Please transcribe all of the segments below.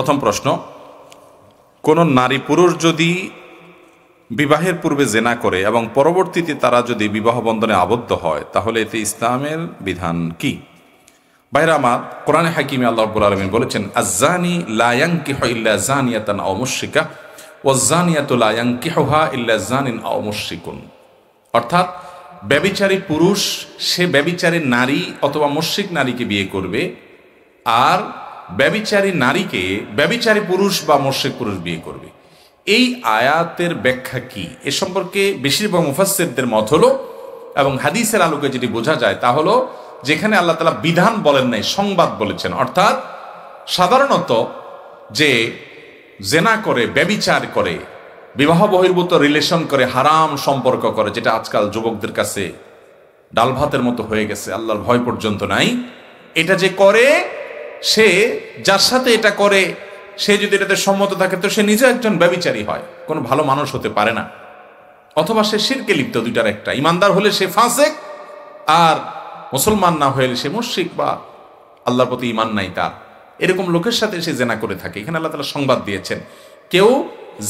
প্রথম প্রশ্ন কোন নারী পুরুষ যদি বিবাহের পূর্বে জেনা করে এবং পরবর্তীতে তারা যদি বিবাহ বন্ধনে আবদ্ধ হয় তাহলে এতে ইসলামের বিধান কি বাইরামা কোরআনে হাকিমে আল্লাহ আলমিন বলেছেন আজানি লায়াঙ্কি ইল্লা জানিয়াতান অমুশিকা ওজানিয়াত লায়াঙ্কি হা ইল্লা জানিন অমুশিকুন অর্থাৎ ব্যবিচারী পুরুষ সে ব্যবিচারী নারী অথবা মুশিক নারীকে বিয়ে করবে আর ব্যবিচারী নারীকে ব্যবিচারী পুরুষ বা মোর্শেক পুরুষ বিয়ে করবে এই আয়াতের ব্যাখ্যা কি এ সম্পর্কে বেশিরভাগ মুফাসিরদের মত হলো এবং হাদিসের আলোকে যেটি বোঝা যায় তা হলো যেখানে আল্লাহ তালা বিধান বলেন নাই সংবাদ বলেছেন অর্থাৎ সাধারণত যে জেনা করে ব্যবিচার করে বিবাহ বহির্ভূত রিলেশন করে হারাম সম্পর্ক করে যেটা আজকাল যুবকদের কাছে ডাল ভাতের মতো হয়ে গেছে আল্লাহর ভয় পর্যন্ত নাই এটা যে করে সে যার সাথে এটা করে সে যদি এটাতে সম্মত থাকে তো সে নিজে একজন ব্যবিচারী হয় কোনো ভালো মানুষ হতে পারে না অথবা সে শিরকে লিপ্ত দুইটার একটা ইমানদার হলে সে ফাঁসেক আর মুসলমান না হলে সে মুশিক বা আল্লাহর প্রতি ইমান নাই তার এরকম লোকের সাথে সে জেনা করে থাকে এখানে আল্লাহ তালা সংবাদ দিয়েছেন কেউ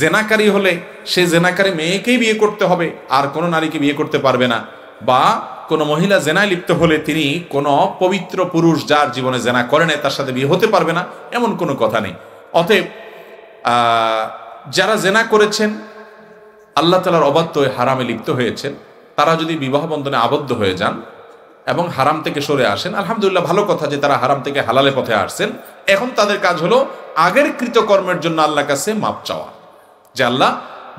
জেনাকারী হলে সে জেনাকারী মেয়েকেই বিয়ে করতে হবে আর কোনো নারীকে বিয়ে করতে পারবে না বা কোনো মহিলা জেনায় লিপ্ত হলে তিনি কোনো পবিত্র পুরুষ যার জীবনে জেনা করে নাই তার সাথে বিয়ে হতে পারবে না এমন কোনো কথা নেই অতএব যারা জেনা করেছেন আল্লাহ তালার অবাধ্য হারামে লিপ্ত হয়েছেন তারা যদি বিবাহ বন্ধনে আবদ্ধ হয়ে যান এবং হারাম থেকে সরে আসেন আলহামদুলিল্লাহ ভালো কথা যে তারা হারাম থেকে হালালে পথে আসছেন এখন তাদের কাজ হলো আগের কৃতকর্মের জন্য আল্লাহর কাছে মাপ চাওয়া যে আল্লাহ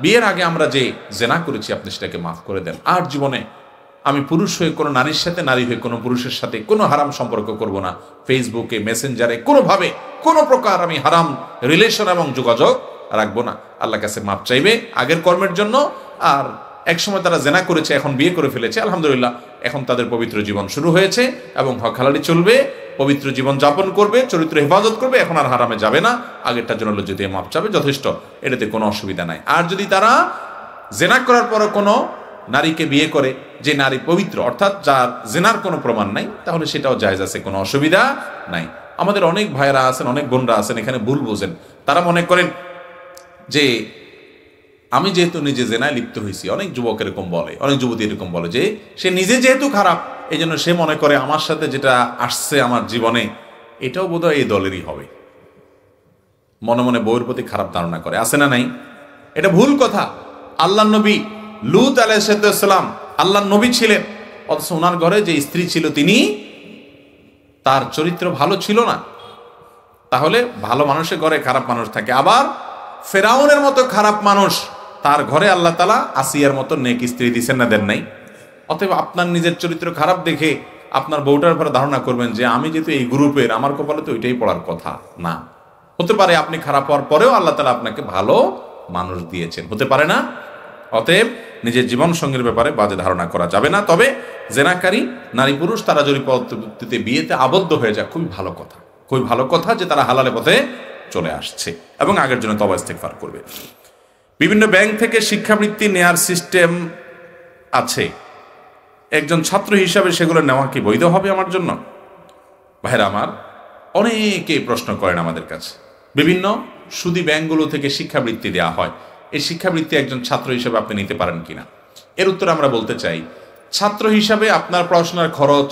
বিয়ের আগে আমরা যে জেনা করেছি আপনি সেটাকে মাফ করে দেন আর জীবনে আমি পুরুষ হয়ে কোনো নারীর সাথে নারী হয়ে কোনো পুরুষের সাথে কোনো হারাম সম্পর্ক করব না ফেসবুকে মেসেঞ্জারে কোনোভাবে কোনো প্রকার আমি হারাম রিলেশন এবং যোগাযোগ রাখবো না আল্লাহ কাছে মাপ চাইবে আগের কর্মের জন্য আর একসময় তারা জেনা করেছে এখন বিয়ে করে ফেলেছে আলহামদুলিল্লাহ এখন তাদের পবিত্র জীবন শুরু হয়েছে এবং হকালালি চলবে পবিত্র জীবন যাপন করবে চরিত্র হেফাজত করবে এখন আর হারামে যাবে না আগেরটার জন্য যদি মাপ চাবে যথেষ্ট এটাতে কোনো অসুবিধা নাই আর যদি তারা জেনা করার পরে কোনো নারীকে বিয়ে করে যে নারী পবিত্র অর্থাৎ যার জেনার কোনো প্রমাণ নাই তাহলে সেটাও জায়জ আছে কোনো অসুবিধা নাই আমাদের অনেক ভাইয়েরা আছেন অনেক বোনরা আছেন এখানে ভুল বোঝেন তারা মনে করেন যে আমি যেহেতু নিজে জেনায় লিপ্ত হয়েছি অনেক যুবক এরকম বলে অনেক যুবতী এরকম বলে যে সে নিজে যেহেতু খারাপ এই জন্য সে মনে করে আমার সাথে যেটা আসছে আমার জীবনে এটাও বোধহয় এই দলেরই হবে মনে মনে বউর প্রতি খারাপ ধারণা করে আসে না নাই এটা ভুল কথা আল্লাহ নবী লুত আলাইসালাম আল্লাহ নবী ছিলেন অথচ ওনার ঘরে যে স্ত্রী ছিল তিনি তার চরিত্র ভালো ছিল না তাহলে ভালো মানুষের ঘরে খারাপ মানুষ থাকে আবার ফেরাউনের মতো খারাপ মানুষ তার ঘরে আল্লাহ তালা আসিয়ার মতো নেক স্ত্রী দিচ্ছেন না দেন নাই অতএব আপনার নিজের চরিত্র খারাপ দেখে আপনার বউটার উপরে ধারণা করবেন যে আমি যেহেতু এই গ্রুপের আমার কপালে তো ওইটাই পড়ার কথা না হতে পারে আপনি খারাপ হওয়ার পরেও আল্লাহ তালা আপনাকে ভালো মানুষ দিয়েছেন হতে পারে না অতএব নিজের জীবন সঙ্গীর ব্যাপারে বাজে ধারণা করা যাবে না তবে জেনাকারী নারী পুরুষ তারা যদি পদ্ধতিতে বিয়েতে আবদ্ধ হয়ে যায় খুবই ভালো কথা খুবই ভালো কথা যে তারা হালালে পথে চলে আসছে এবং আগের জন্য তবা পার করবে বিভিন্ন ব্যাংক থেকে শিক্ষাবৃত্তি নেয়ার সিস্টেম আছে একজন ছাত্র হিসাবে সেগুলো নেওয়া কি বৈধ হবে আমার জন্য ভাইরা আমার অনেকেই প্রশ্ন করেন আমাদের কাছে বিভিন্ন সুদী ব্যাংকগুলো থেকে শিক্ষাবৃত্তি দেওয়া হয় এই শিক্ষাবৃত্তি একজন ছাত্র হিসেবে আপনি নিতে পারেন কিনা এর উত্তর আমরা বলতে চাই ছাত্র হিসাবে আপনার পড়াশোনার খরচ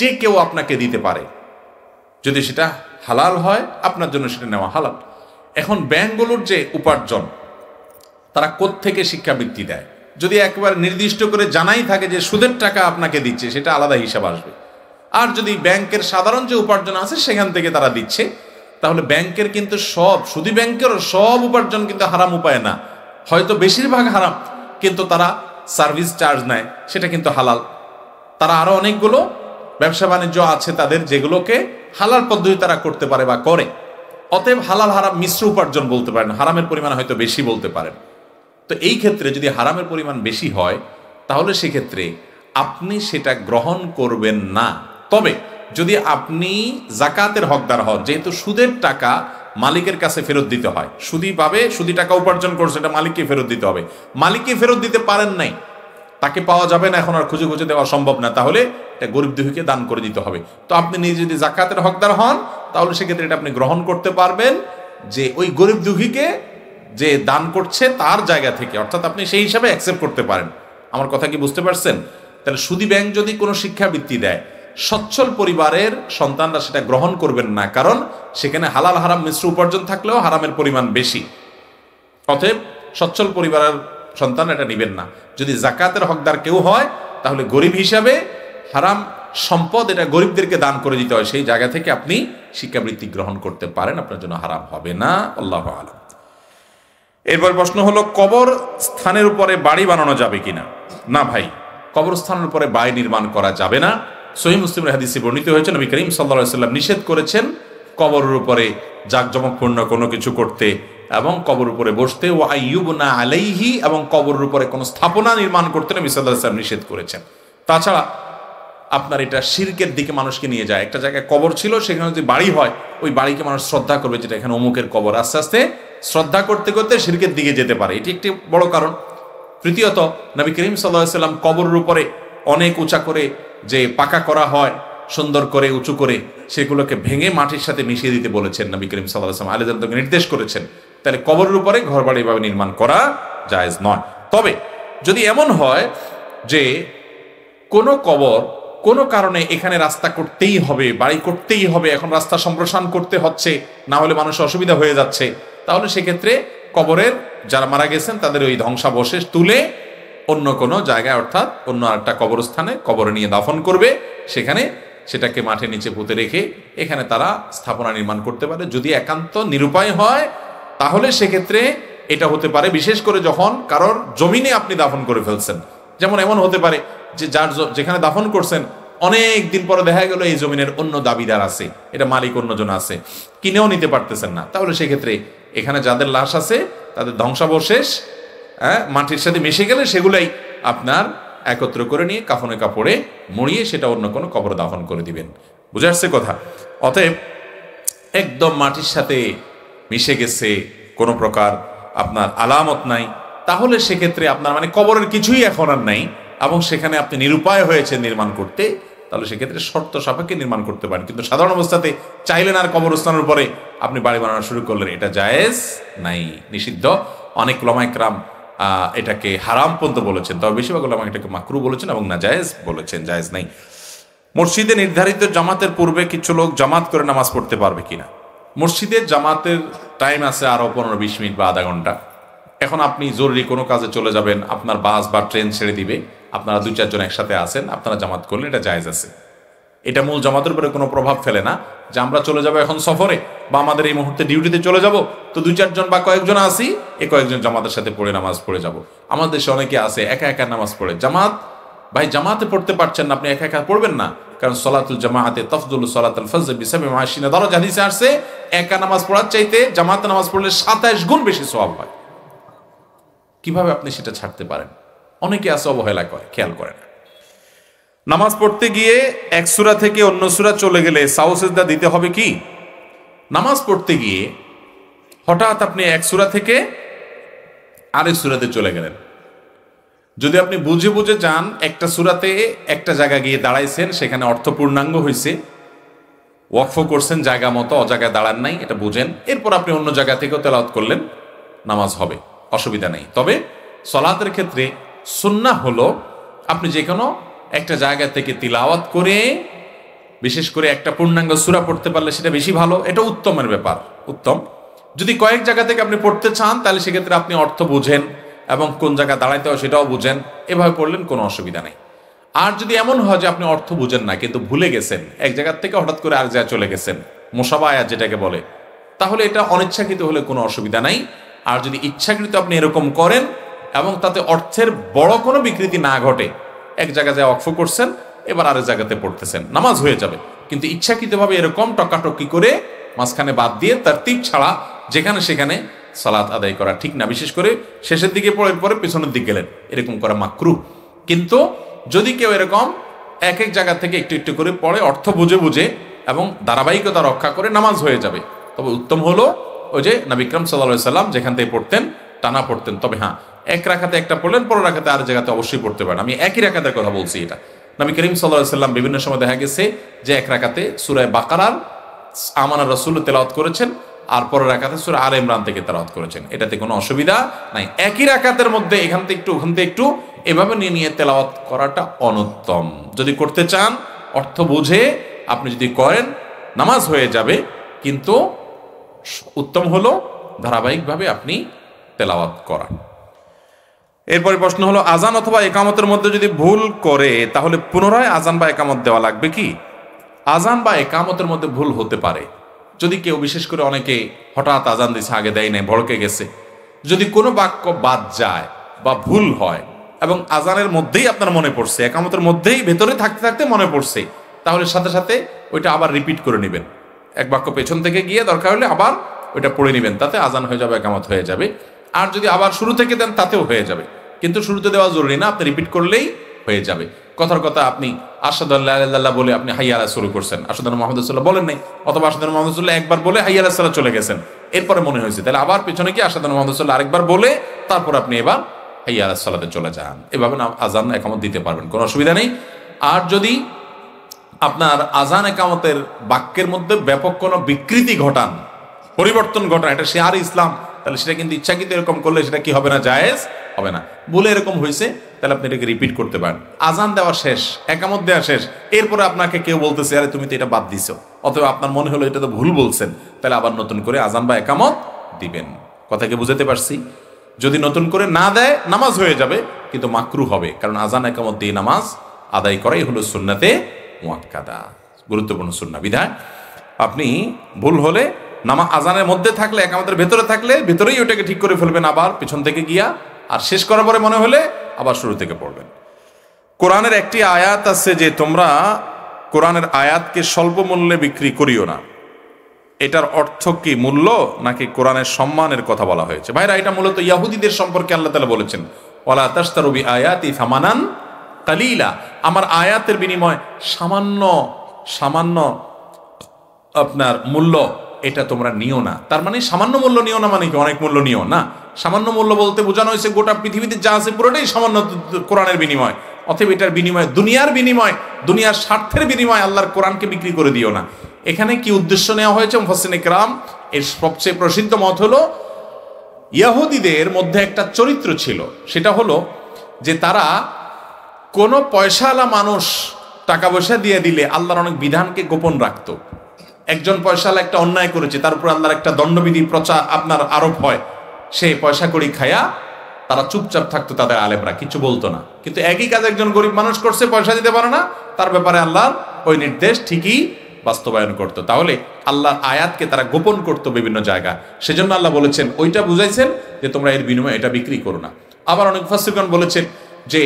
যে কেউ আপনাকে দিতে পারে যদি সেটা হালাল হয় আপনার জন্য সেটা নেওয়া হালাল এখন ব্যাংকগুলোর যে উপার্জন তারা কোত্থেকে শিক্ষাবৃত্তি দেয় যদি একবার নির্দিষ্ট করে জানাই থাকে যে সুদের টাকা আপনাকে দিচ্ছে সেটা আলাদা হিসাব আসবে আর যদি ব্যাংকের সাধারণ যে উপার্জন আছে সেখান থেকে তারা দিচ্ছে তাহলে ব্যাংকের কিন্তু সব শুধু ব্যাংকেরও সব উপার্জন কিন্তু হারাম উপায় না হয়তো বেশিরভাগ হারাম কিন্তু তারা সার্ভিস চার্জ নেয় সেটা কিন্তু হালাল তারা আরও অনেকগুলো ব্যবসা বাণিজ্য আছে তাদের যেগুলোকে হালাল পদ্ধতি তারা করতে পারে বা করে অতএব হালাল হারাম মিশ্র উপার্জন বলতে পারেন হারামের পরিমাণ হয়তো বেশি বলতে পারেন তো এই ক্ষেত্রে যদি হারামের পরিমাণ বেশি হয় তাহলে সেক্ষেত্রে আপনি সেটা গ্রহণ করবেন না তবে যদি আপনি জাকাতের হকদার হন যেহেতু সুদের টাকা মালিকের কাছে ফেরত দিতে হয় সুদি পাবে সুদি টাকা উপার্জন করছে এটা মালিককে ফেরত দিতে হবে মালিককে ফেরত দিতে পারেন নাই তাকে পাওয়া যাবে না এখন আর খুঁজে খুঁজে দেওয়া সম্ভব না তাহলে এটা গরিব দুহীকে দান করে দিতে হবে তো আপনি নিজে যদি জাকাতের হকদার হন তাহলে সেক্ষেত্রে এটা আপনি গ্রহণ করতে পারবেন যে ওই গরিব দুহীকে যে দান করছে তার জায়গা থেকে অর্থাৎ আপনি সেই হিসাবে অ্যাকসেপ্ট করতে পারেন আমার কথা কি বুঝতে পারছেন তাহলে সুদী ব্যাংক যদি কোনো শিক্ষাবৃত্তি দেয় সচ্ছল পরিবারের সন্তানরা সেটা গ্রহণ করবেন না কারণ সেখানে হালাল হারাম মিশ্র উপার্জন থাকলেও হারামের পরিমাণ বেশি অতএব সচ্ছল পরিবারের সন্তান এটা নেবেন না যদি জাকাতের হকদার কেউ হয় তাহলে গরিব হিসাবে হারাম সম্পদ এটা গরিবদেরকে দান করে দিতে হয় সেই জায়গা থেকে আপনি শিক্ষাবৃত্তি গ্রহণ করতে পারেন আপনার জন্য হারাম হবে না আল্লাহ আলম এরপর প্রশ্ন হলো কবর স্থানের উপরে বাড়ি বানানো যাবে কিনা না ভাই কবরস্থানের উপরে বাড়ি নির্মাণ করা যাবে না সহি মুসলিম হাদিসে বর্ণিত হয়েছে নবী করিম সাল্লা সাল্লাম নিষেধ করেছেন কবরের উপরে পূর্ণ কোনো কিছু করতে এবং কবর উপরে বসতে ও না আলাইহি এবং কবরের উপরে কোনো স্থাপনা নির্মাণ করতে নবী সাল্লাহ সাল্লাম নিষেধ করেছেন তাছাড়া আপনার এটা শির্কের দিকে মানুষকে নিয়ে যায় একটা জায়গায় কবর ছিল সেখানে যদি বাড়ি হয় ওই বাড়িকে মানুষ শ্রদ্ধা করবে যেটা এখানে অমুকের কবর আস্তে আস্তে শ্রদ্ধা করতে করতে শির্কের দিকে যেতে পারে এটি একটি বড় কারণ তৃতীয়ত নবী করিম সাল্লাহ সাল্লাম কবরের উপরে অনেক উঁচা করে যে পাকা করা হয় সুন্দর করে উঁচু করে সেগুলোকে ভেঙে মাটির সাথে মিশিয়ে দিতে বলেছেন নবী করিম সাল্লাম আলিজানকে নির্দেশ করেছেন তাহলে কবরের উপরে ঘর বাড়ি এভাবে নির্মাণ করা জায়জ নয় তবে যদি এমন হয় যে কোনো কবর কোনো কারণে এখানে রাস্তা করতেই হবে বাড়ি করতেই হবে এখন রাস্তা সম্প্রসারণ করতে হচ্ছে না হলে মানুষ অসুবিধা হয়ে যাচ্ছে তাহলে সেক্ষেত্রে কবরের যারা মারা গেছেন তাদের ওই ধ্বংসাবশেষ তুলে অন্য কোনো জায়গায় অর্থাৎ অন্য আরেকটা কবরস্থানে কবরে নিয়ে দাফন করবে সেখানে সেটাকে মাঠে নিচে পুঁতে রেখে এখানে তারা স্থাপনা নির্মাণ করতে পারে যদি একান্ত নিরুপায় হয় তাহলে সেক্ষেত্রে এটা হতে পারে বিশেষ করে যখন কারোর জমিনে আপনি দাফন করে ফেলছেন যেমন এমন হতে পারে যে যার যেখানে দাফন করছেন অনেক দিন পরে দেখা গেল এই জমিনের অন্য দাবিদার আছে এটা মালিক অন্যজন আছে কিনেও নিতে পারতেছেন না তাহলে সেক্ষেত্রে এখানে যাদের লাশ আছে তাদের ধ্বংসাবশেষ হ্যাঁ মাটির সাথে মিশে গেলে সেগুলাই আপনার একত্র করে নিয়ে কাফনে কাপড়ে মরিয়ে সেটা অন্য কোনো কবর দাফন করে দিবেন বুঝে আসছে কথা অতএব একদম মাটির সাথে মিশে গেছে কোনো প্রকার আপনার আলামত নাই তাহলে সেক্ষেত্রে আপনার মানে কবরের কিছুই এখন আর নাই এবং সেখানে আপনি নিরুপায় হয়েছে নির্মাণ করতে তাহলে সেক্ষেত্রে শর্ত সাপেক্ষে নির্মাণ করতে পারেন কিন্তু সাধারণ অবস্থাতে চাইলেন আর কবরস্থানের পরে আপনি বাড়ি বানানো শুরু করলেন এটা জায়েজ নাই নিষিদ্ধ অনেক ক্রাম এটাকে হারামপন্থ বলেছেন তবে বেশিরভাগ ওলামা এটাকে মাকরু বলেছেন এবং নাজায়েজ বলেছেন জায়েজ নাই মসজিদে নির্ধারিত জামাতের পূর্বে কিছু লোক জামাত করে নামাজ পড়তে পারবে কিনা মসজিদে জামাতের টাইম আছে আরও পনেরো বিশ মিনিট বা আধা ঘন্টা এখন আপনি জরুরি কোনো কাজে চলে যাবেন আপনার বাস বা ট্রেন ছেড়ে দিবে আপনারা দুই চারজন একসাথে আছেন আপনারা জামাত করলে এটা জায়েজ আছে এটা মূল জামাতের উপরে কোনো প্রভাব ফেলে না যে আমরা চলে যাব এখন সফরে বা আমাদের এই মুহূর্তে ডিউটিতে চলে যাব তো দুই চারজন বা কয়েকজন আসি এ কয়েকজন জামাতের সাথে পড়ে নামাজ পড়ে যাব আমাদের দেশে অনেকে আছে একা একা নামাজ পড়ে জামাত ভাই জামাতে পড়তে পারছেন না আপনি একা একা পড়বেন না কারণ সলাতুল জামাতে তফদুল সলাতুল ফজর বিসাবে মাসিনা দরজ হাদিসে আসছে একা নামাজ পড়ার চাইতে জামাতে নামাজ পড়লে সাতাশ গুণ বেশি স্বভাব হয় কিভাবে আপনি সেটা ছাড়তে পারেন অনেকে আছে অবহেলা করে খেয়াল করে না নামাজ পড়তে গিয়ে এক সুরা থেকে অন্য সুরা চলে গেলে সাউসেজদা দিতে হবে কি নামাজ পড়তে গিয়ে হঠাৎ আপনি এক সুরা থেকে আরেক সুরাতে চলে গেলেন যদি আপনি বুঝে বুঝে যান একটা সুরাতে একটা জায়গা গিয়ে দাঁড়াইছেন সেখানে অর্থপূর্ণাঙ্গ হয়েছে ওয়াকফ করছেন জায়গা মতো অজায়গায় দাঁড়ান নাই এটা বুঝেন এরপর আপনি অন্য জায়গা থেকেও তেলাওত করলেন নামাজ হবে অসুবিধা নেই তবে সলাতের ক্ষেত্রে সুন্না হলো আপনি যে কোনো একটা জায়গা থেকে তিলাওয়াত করে বিশেষ করে একটা পূর্ণাঙ্গ সুরা পড়তে পারলে সেটা বেশি ভালো এটা উত্তমের ব্যাপার উত্তম যদি কয়েক জায়গা থেকে আপনি পড়তে চান তাহলে সেক্ষেত্রে আপনি অর্থ বুঝেন এবং কোন জায়গা দাঁড়াইতে হয় সেটাও বুঝেন এভাবে পড়লেন কোনো অসুবিধা নেই আর যদি এমন হয় যে আপনি অর্থ বুঝেন না কিন্তু ভুলে গেছেন এক জায়গার থেকে হঠাৎ করে আর যা চলে গেছেন আয়া যেটাকে বলে তাহলে এটা অনিচ্ছাকৃত হলে কোনো অসুবিধা নাই আর যদি ইচ্ছাকৃত আপনি এরকম করেন এবং তাতে অর্থের বড় কোনো বিকৃতি না ঘটে এক জায়গা যায় অক্ষ করছেন এবার আরেক জায়গাতে পড়তেছেন নামাজ হয়ে যাবে কিন্তু ইচ্ছাকৃতভাবে এরকম টকাটকি করে মাঝখানে বাদ দিয়ে তার তিক ছাড়া যেখানে সেখানে সালাত আদায় করা ঠিক না বিশেষ করে শেষের দিকে পড়ার পরে পেছনের দিকে গেলেন এরকম করা মাকরু কিন্তু যদি কেউ এরকম এক এক জায়গা থেকে একটু একটু করে পড়ে অর্থ বুঝে বুঝে এবং ধারাবাহিকতা রক্ষা করে নামাজ হয়ে যাবে তবে উত্তম হলো ওই যে নবিক্রম সাল্লা সাল্লাম যেখান থেকে পড়তেন টানা পড়তেন তবে হ্যাঁ এক রাখাতে একটা পড়লেন পরের রাখাতে আর জায়গাতে অবশ্যই পড়তে পারেন আমি একই রাখাতের কথা বলছি এটা নবী করিম সাল্লাহ সাল্লাম বিভিন্ন সময় দেখা গেছে যে এক রাখাতে সুরায় বাকারার আমানার রসুল তেলাওত করেছেন আর পরের রাখাতে সুরা আর ইমরান থেকে তেলাওত করেছেন এটাতে কোনো অসুবিধা নাই একই রাখাতের মধ্যে এখান থেকে একটু ওখান থেকে একটু এভাবে নিয়ে নিয়ে তেলাওয়াত করাটা অনুত্তম যদি করতে চান অর্থ বুঝে আপনি যদি করেন নামাজ হয়ে যাবে কিন্তু উত্তম হলো ধারাবাহিকভাবে আপনি তেলাওয়াত করান এরপরে প্রশ্ন হলো আজান অথবা একামতের মধ্যে যদি ভুল করে তাহলে পুনরায় আজান বা একামত দেওয়া লাগবে কি আজান বা একামতের মধ্যে ভুল হতে পারে যদি কেউ বিশেষ করে অনেকে হঠাৎ আজান দিছে আগে দেয় নাই ভড়কে গেছে যদি কোনো বাক্য বাদ যায় বা ভুল হয় এবং আজানের মধ্যেই আপনার মনে পড়ছে একামতের মধ্যেই ভেতরে থাকতে থাকতে মনে পড়ছে তাহলে সাথে সাথে ওইটা আবার রিপিট করে নেবেন এক বাক্য পেছন থেকে গিয়ে দরকার হলে আবার ওইটা পড়ে নেবেন তাতে আজান হয়ে যাবে একামত হয়ে যাবে আর যদি আবার শুরু থেকে দেন তাতেও হয়ে যাবে কিন্তু শুরুতে দেওয়া জরুরি না আপনি রিপিট করলেই হয়ে যাবে কথার কথা আপনি আসাদুল্লাহ বলে আপনি হাইয়ালা শুরু করছেন আসাদুল মোহাম্মদুল্লাহ বলেন নাই অথবা আসাদুল মোহাম্মদুল্লাহ একবার বলে হাইয়ালা সাল্লাহ চলে গেছেন এরপরে মনে হয়েছে তাহলে আবার পেছনে কি আসাদুল মোহাম্মদুল্লাহ আরেকবার বলে তারপর আপনি এবার হাইয়া সাল্লাতে চলে যান এভাবে আজান একামত দিতে পারবেন কোনো অসুবিধা নেই আর যদি আপনার আজান একামতের বাক্যের মধ্যে ব্যাপক কোনো বিকৃতি ঘটান পরিবর্তন ঘটান এটা শেয়ার ইসলাম তাহলে সেটা কিন্তু ইচ্ছা কিন্তু এরকম করলে সেটা কি হবে না জায়েজ হবে না বলে এরকম হয়েছে তাহলে আপনি এটাকে রিপিট করতে পারেন আজান দেওয়া শেষ একামত দেওয়া শেষ এরপরে আপনাকে কেউ বলতেছে আরে তুমি তো এটা বাদ দিছো অথবা আপনার মনে হলো এটা তো ভুল বলছেন তাহলে আবার নতুন করে আজান বা একামত দিবেন কথাকে বুঝাতে পারছি যদি নতুন করে না দেয় নামাজ হয়ে যাবে কিন্তু মাকরু হবে কারণ আজান একামত দিয়ে নামাজ আদায় করাই হলো সুন্নাতে মোয়াক্কাদা গুরুত্বপূর্ণ সুন্না বিধায় আপনি ভুল হলে নামা আজানের মধ্যে থাকলে এক আমাদের ভেতরে থাকলে ভেতরেই ওটাকে ঠিক করে ফেলবেন আবার পিছন থেকে গিয়া আর শেষ করার পরে মনে হলে আবার শুরু থেকে পড়বেন কোরআনের একটি আয়াত আছে যে তোমরা কোরআনের আয়াতকে স্বল্প মূল্যে বিক্রি করিও না এটার অর্থ কি মূল্য নাকি কোরআনের সম্মানের কথা বলা হয়েছে ভাইরা এটা মূলত ইয়াহুদীদের সম্পর্কে আল্লাহ তালা বলেছেন ওলা তাস্তারবি আয়াত ইফামানান কালিলা আমার আয়াতের বিনিময় সামান্য সামান্য আপনার মূল্য এটা তোমরা নিও না তার মানে সামান্য মূল্য নিও না মানে কি অনেক মূল্য নিও না সামান্য মূল্য বলতে বোঝানো হয়েছে গোটা পৃথিবীতে যা আছে পুরোটাই সামান্য কোরআনের বিনিময় অথবা এটার বিনিময় দুনিয়ার বিনিময় দুনিয়ার স্বার্থের বিনিময় আল্লাহর কোরআনকে বিক্রি করে দিও না এখানে কি উদ্দেশ্য নেওয়া হয়েছে হোসেন ইকরাম এর সবচেয়ে প্রসিদ্ধ মত হলো ইয়াহুদিদের মধ্যে একটা চরিত্র ছিল সেটা হলো যে তারা কোনো পয়সাওয়ালা মানুষ টাকা পয়সা দিয়ে দিলে আল্লাহর অনেক বিধানকে গোপন রাখত একজন পয়সা একটা অন্যায় করেছে তার উপর আল্লাহর একটা দণ্ডবিধি প্রচার আপনার আরোপ হয় সে পয়সা করি খায়া তারা চুপচাপ থাকতো তাদের আলেমরা কিছু বলতো না কিন্তু একই কাজ একজন গরিব মানুষ করছে পয়সা দিতে পারে না তার ব্যাপারে আল্লাহর ওই নির্দেশ ঠিকই বাস্তবায়ন করত তাহলে আল্লাহর আয়াতকে তারা গোপন করত বিভিন্ন জায়গা সেজন্য আল্লাহ বলেছেন ওইটা বুঝাইছেন যে তোমরা এর বিনিময়ে এটা বিক্রি করো না আবার অনেক ফাসিকগণ বলেছেন যে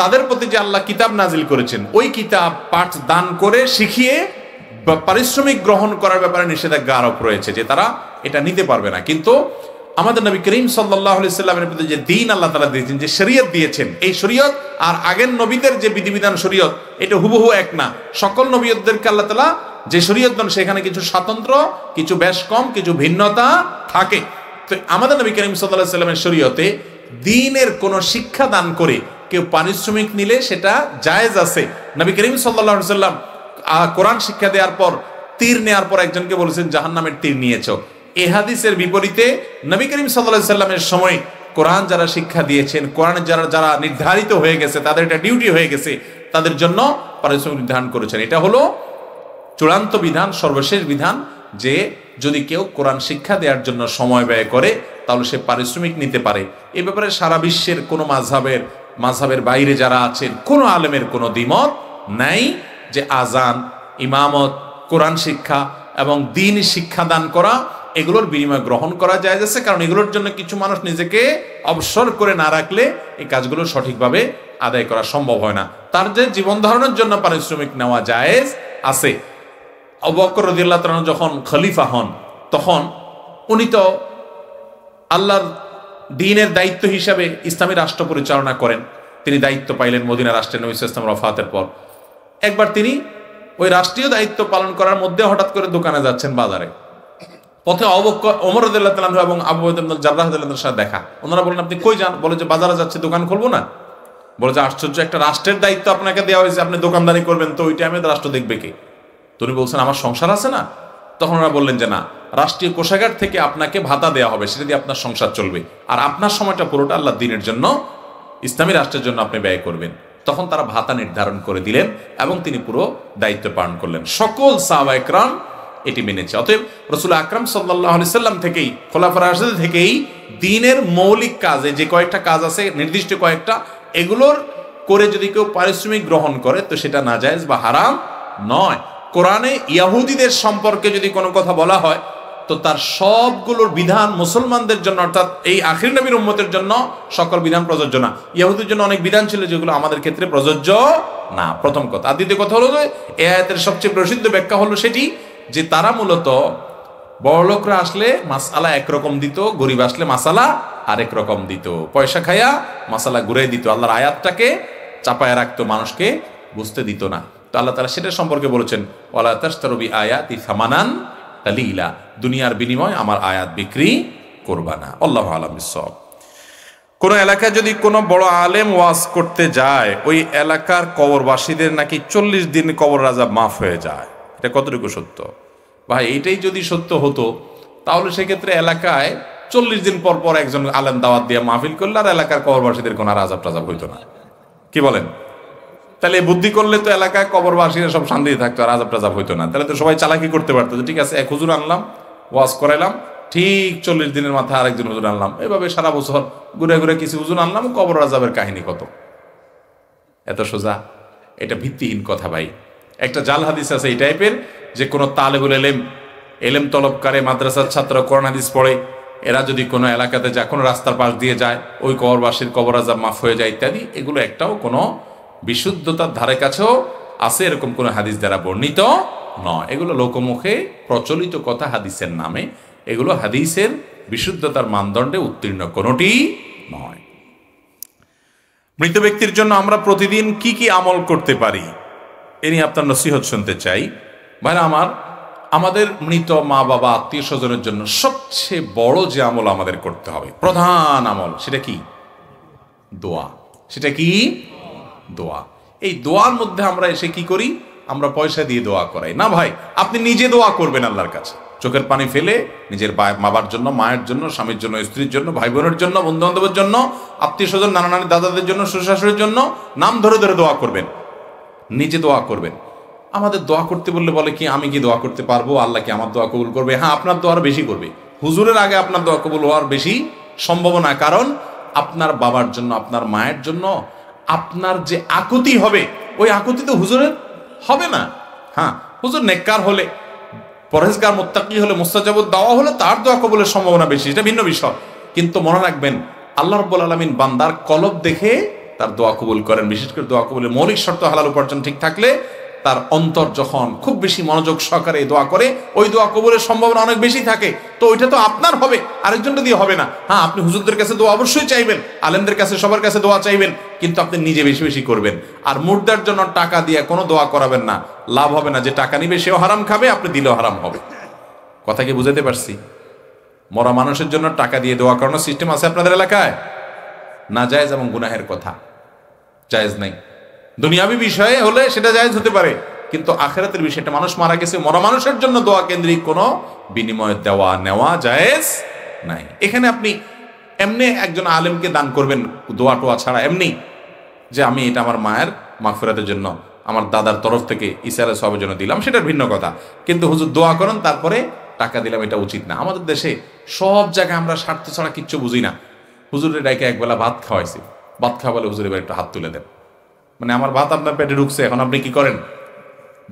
তাদের প্রতি যে আল্লাহ কিতাব নাজিল করেছেন ওই কিতাব পাঠ দান করে শিখিয়ে বা পারিশ্রমিক গ্রহণ করার ব্যাপারে নিষেধাজ্ঞা আরোপ রয়েছে যে তারা এটা নিতে পারবে না কিন্তু আমাদের নবী করিম সাল্লাহামের প্রতি যে দিন আল্লাহ তালা দিয়েছেন যে শরীয়ত দিয়েছেন এই শরীয়ত আর আগের নবীদের যে বিধিবিধান শরীয়ত এটা হুবহু এক না সকল নবীয়দেরকে আল্লাহ তালা যে শরীয়ত দেন সেখানে কিছু স্বাতন্ত্র কিছু বেশ কম কিছু ভিন্নতা থাকে তো আমাদের নবী করিম সাল্লাহ সাল্লামের শরীয়তে দিনের কোনো শিক্ষা দান করে কেউ পারিশ্রমিক নিলে সেটা জায়েজ আছে নবী করিম সাল্লাহ সাল্লাম কোরআন শিক্ষা দেওয়ার পর তীর নেওয়ার পর একজনকে বলেছেন জাহান নামের তীর নিয়েছ এহাদিসের বিপরীতে নবী করিম সাল্লা সাল্লামের সময় কোরআন যারা শিক্ষা দিয়েছেন কোরআন যারা যারা নির্ধারিত হয়ে গেছে তাদের এটা ডিউটি হয়ে গেছে তাদের জন্য পারিশ্রমিক নির্ধারণ করেছেন এটা হলো চূড়ান্ত বিধান সর্বশেষ বিধান যে যদি কেউ কোরআন শিক্ষা দেওয়ার জন্য সময় ব্যয় করে তাহলে সে পারিশ্রমিক নিতে পারে এ ব্যাপারে সারা বিশ্বের কোনো মাঝহের মাঝহের বাইরে যারা আছেন কোনো আলেমের কোনো দ্বিমত নাই যে আজান ইমামত কোরআন শিক্ষা এবং দিন শিক্ষাদান করা এগুলোর বিনিময় গ্রহণ করা যায় যাচ্ছে কারণ এগুলোর জন্য কিছু মানুষ নিজেকে অবসর করে না রাখলে এই কাজগুলো সঠিকভাবে আদায় করা সম্ভব হয় না তার যে জীবন ধারণের জন্য পারিশ্রমিক নেওয়া জায়েজ আছে অবকর রদিল্লা যখন খলিফা হন তখন উনি তো আল্লাহর দিনের দায়িত্ব হিসাবে ইসলামী রাষ্ট্র পরিচালনা করেন তিনি দায়িত্ব পাইলেন মদিনা রাষ্ট্রের নবী ইসলাম রফাতের পর একবার তিনি ওই রাষ্ট্রীয় দায়িত্ব পালন করার মধ্যে হঠাৎ করে দোকানে যাচ্ছেন বাজারে পথে অমর আদাল্লাহ এবং আবু জাল্লাহদুল্লাহ সাথে দেখা ওনারা বলেন আপনি কই যান বলে যে বাজারে যাচ্ছে দোকান খুলবো না বলে যে আশ্চর্য একটা রাষ্ট্রের দায়িত্ব আপনাকে দেওয়া হয়েছে আপনি দোকানদারি করবেন তো ওই টাইমে রাষ্ট্র দেখবে কে তুমি বলছেন আমার সংসার আছে না তখন ওরা বললেন যে না রাষ্ট্রীয় কোষাগার থেকে আপনাকে ভাতা দেওয়া হবে সেটা দিয়ে আপনার সংসার চলবে আর আপনার সময়টা পুরোটা আল্লাহ দিনের জন্য ইসলামী রাষ্ট্রের জন্য আপনি ব্যয় করবেন তখন তারা ভাতা নির্ধারণ করে দিলেন এবং তিনি পুরো দায়িত্ব পালন করলেন সকল সাহবা এটি মেনেছে অতএব রসুল আকরাম সাল্লাহ সাল্লাম থেকেই খোলাফার থেকেই দিনের মৌলিক কাজে যে কয়েকটা কাজ আছে নির্দিষ্ট কয়েকটা এগুলোর করে যদি কেউ পারিশ্রমিক গ্রহণ করে তো সেটা নাজায়জ বা হারাম নয় কোরআনে ইয়াহুদিদের সম্পর্কে যদি কোনো কথা বলা হয় তো তার সবগুলোর বিধান মুসলমানদের জন্য অর্থাৎ এই আখির নবীর উম্মতের জন্য সকল বিধান প্রযোজ্য না ইহুদের জন্য অনেক বিধান ছিল যেগুলো আমাদের ক্ষেত্রে প্রযোজ্য না প্রথম কথা আর দ্বিতীয় কথা হলো যে এ আয়াতের সবচেয়ে প্রসিদ্ধ ব্যাখ্যা হলো সেটি যে তারা মূলত বড়লোকরা আসলে মাসালা একরকম দিত গরিব আসলে মাসালা আরেক রকম দিত পয়সা খাইয়া মাসালা ঘুরে দিত আল্লাহর আয়াতটাকে চাপায় রাখতো মানুষকে বুঝতে দিত না তো আল্লাহ তারা সেটা সম্পর্কে বলেছেন ওলা আয়াত ই সামানান কালিলা দুনিয়ার বিনিময় আমার আয়াত বিক্রি করবা না আল্লাহ আলম সব কোনো এলাকায় যদি কোনো বড় আলেম ওয়াজ করতে যায় ওই এলাকার কবরবাসীদের নাকি চল্লিশ দিন কবর রাজা মাফ হয়ে যায় এটা কতটুকু সত্য ভাই এইটাই যদি সত্য হতো তাহলে সেক্ষেত্রে এলাকায় চল্লিশ দিন পর পর একজন আলেম দাওয়াত দিয়ে মাহফিল করলে আর এলাকার কবরবাসীদের কোনো রাজাব টাজাব হইতো না কি বলেন তাহলে বুদ্ধি করলে তো এলাকায় কবরবাসীরা সব শান্তিতে থাকতো আর আজাব টাজাব হইতো না তাহলে তো সবাই চালাকি করতে পারতো ঠিক আছে এক হুজুর আনলাম ওয়াশ করাইলাম ঠিক চল্লিশ দিনের মাথায় আরেকজন হুজুর আনলাম এভাবে সারা বছর ঘুরে ঘুরে কিছু হুজুর আনলাম কবর আজাবের কাহিনী কত এত সোজা এটা ভিত্তিহীন কথা ভাই একটা জাল হাদিস আছে এই টাইপের যে কোনো তালেবুল এলেম এলেম তলবকারে মাদ্রাসার ছাত্র কোরআন হাদিস পড়ে এরা যদি কোনো এলাকাতে যা কোনো রাস্তার পাশ দিয়ে যায় ওই কবরবাসীর কবর আজাব মাফ হয়ে যায় ইত্যাদি এগুলো একটাও কোনো বিশুদ্ধতার ধারে কাছেও আছে এরকম কোনো হাদিস দ্বারা বর্ণিত নয় এগুলো লোকমুখে প্রচলিত কথা হাদিসের নামে এগুলো হাদিসের বিশুদ্ধতার মানদণ্ডে উত্তীর্ণ কোনোটি নয় মৃত ব্যক্তির জন্য আমরা প্রতিদিন কি কি আমল করতে পারি এ নিয়ে আপনার নসিহত শুনতে চাই ভাই আমার আমাদের মৃত মা বাবা আত্মীয় স্বজনের জন্য সবচেয়ে বড় যে আমল আমাদের করতে হবে প্রধান আমল সেটা কি দোয়া সেটা কি দোয়া এই দোয়ার মধ্যে আমরা এসে কি করি আমরা পয়সা দিয়ে দোয়া করাই না ভাই আপনি নিজে দোয়া করবেন আল্লাহর কাছে চোখের পানি ফেলে নিজের বাবার জন্য মায়ের জন্য স্বামীর জন্য স্ত্রীর জন্য ভাই বোনের জন্য বন্ধু বান্ধবের জন্য আত্মীয় স্বজন নানা নানি দাদাদের জন্য শ্বশুর জন্য নাম ধরে ধরে দোয়া করবেন নিজে দোয়া করবেন আমাদের দোয়া করতে বললে বলে কি আমি কি দোয়া করতে পারবো আল্লাহ কি আমার দোয়া কবুল করবে হ্যাঁ আপনার দোয়া আর বেশি করবে হুজুরের আগে আপনার দোয়া কবুল হওয়ার বেশি সম্ভাবনা কারণ আপনার বাবার জন্য আপনার মায়ের জন্য আপনার যে আকুতি হবে ওই আকুতি তো হুজুরের হবে না হ্যাঁ হুজুর নেককার হলে পরহেজগার মোত্তাকি হলে মোস্তাজাব দেওয়া হলে তার দোয়া কবলের সম্ভাবনা বেশি এটা ভিন্ন বিষয় কিন্তু মনে রাখবেন আল্লাহ রব্বুল আলমিন বান্দার কলব দেখে তার দোয়া কবুল করেন বিশেষ করে দোয়া কবুলের মৌলিক শর্ত হালাল উপার্জন ঠিক থাকলে তার অন্তর যখন খুব বেশি মনোযোগ সহকারে দোয়া করে ওই দোয়া কবুলের সম্ভাবনা অনেক বেশি থাকে তো ওইটা তো আপনার হবে আরেকজনটা দিয়ে হবে না হ্যাঁ আপনি হুজুরদের কাছে দোয়া অবশ্যই চাইবেন আলেমদের কাছে সবার কাছে দোয়া চাইবেন কিন্তু আপনি নিজে বেশি বেশি করবেন আর মুর্দার জন্য টাকা দিয়ে কোনো দোয়া করাবেন না লাভ হবে না যে টাকা নিবে সেও হারাম খাবে আপনি দিলেও হারাম হবে কথা কি বুঝাতে পারছি মরা মানুষের জন্য টাকা দিয়ে দোয়া করানোর সিস্টেম আছে আপনাদের এলাকায় না জায়েজ এবং গুনাহের কথা জায়েজ নাই দুনিয়াবি বিষয়ে হলে সেটা জায়জ হতে পারে কিন্তু আখেরাতের বিষয়টা মানুষ মারা গেছে মরা মানুষের জন্য দোয়া কেন্দ্রিক কোনো বিনিময় দেওয়া নেওয়া জায়েজ নাই এখানে আপনি এমনি একজন আলেমকে দান করবেন দোয়া টোয়া ছাড়া এমনি যে আমি এটা আমার মায়ের মাফেরাতের জন্য আমার দাদার তরফ থেকে ইসারা সবের জন্য দিলাম সেটার ভিন্ন কথা কিন্তু হুজুর দোয়া করেন তারপরে টাকা দিলাম এটা উচিত না আমাদের দেশে সব জায়গায় আমরা স্বার্থ ছাড়া কিচ্ছু বুঝি না হুজুরের ডাইকে একবেলা ভাত খাওয়াইছি ভাত খাওয়ালে হুজুরের এবার একটু হাত তুলে দেন মানে আমার ভাত আপনার পেটে ঢুকছে এখন আপনি কি করেন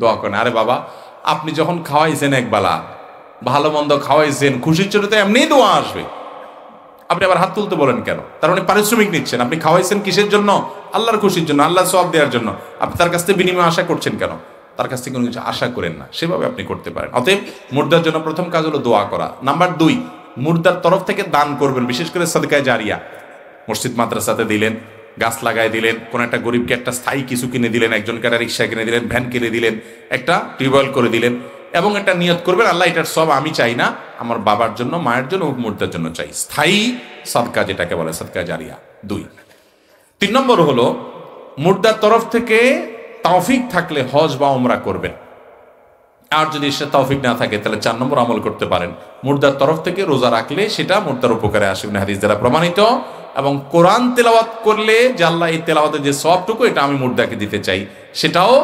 দোয়া করেন আরে বাবা আপনি যখন খাওয়াইছেন একবেলা ভালো মন্দ খাওয়াইছেন খুশির জন্য তো এমনিই দোয়া আসবে আপনি আবার হাত তুলতে বলেন কেন তার মানে পারিশ্রমিক নিচ্ছেন আপনি খাওয়াইছেন কিসের জন্য আল্লাহর খুশির জন্য আল্লাহ সব দেওয়ার জন্য আপনি তার কাছ থেকে বিনিময় আশা করছেন কেন তার কাছ থেকে কোনো কিছু আশা করেন না সেভাবে আপনি করতে পারেন অতএব মুর্দার জন্য প্রথম কাজ হলো দোয়া করা নাম্বার দুই মুর্দার তরফ থেকে দান করবেন বিশেষ করে সাদকায় জারিয়া মসজিদ মাদ্রাসাতে দিলেন গাছ লাগায় দিলেন কোনো একটা গরিবকে একটা স্থায়ী কিছু কিনে দিলেন একজনকে একটা রিক্সা কিনে দিলেন ভ্যান কিনে দিলেন একটা টিউবওয়েল করে দিলেন এবং একটা নিয়ত করবেন আল্লাহ এটার সব আমি চাই না আমার বাবার জন্য মায়ের জন্য উপমূর্তার জন্য চাই স্থায়ী সাদকা যেটাকে বলে সাদকা জারিয়া দুই তিন নম্বর হলো মুর্দার তরফ থেকে তাওফিক থাকলে হজ বা ওমরা করবেন আর যদি সে তৌফিক না থাকে তাহলে চার নম্বর আমল করতে পারেন মুর্দার তরফ থেকে রোজা রাখলে সেটা মুর্দার উপকারে আসবে হাদিস দ্বারা প্রমাণিত এবং কোরআন তেলাওয়াত করলে যে আল্লাহ এই তেলাওয়াতের যে সবটুকু এটা আমি মুর্দাকে দিতে চাই সেটাও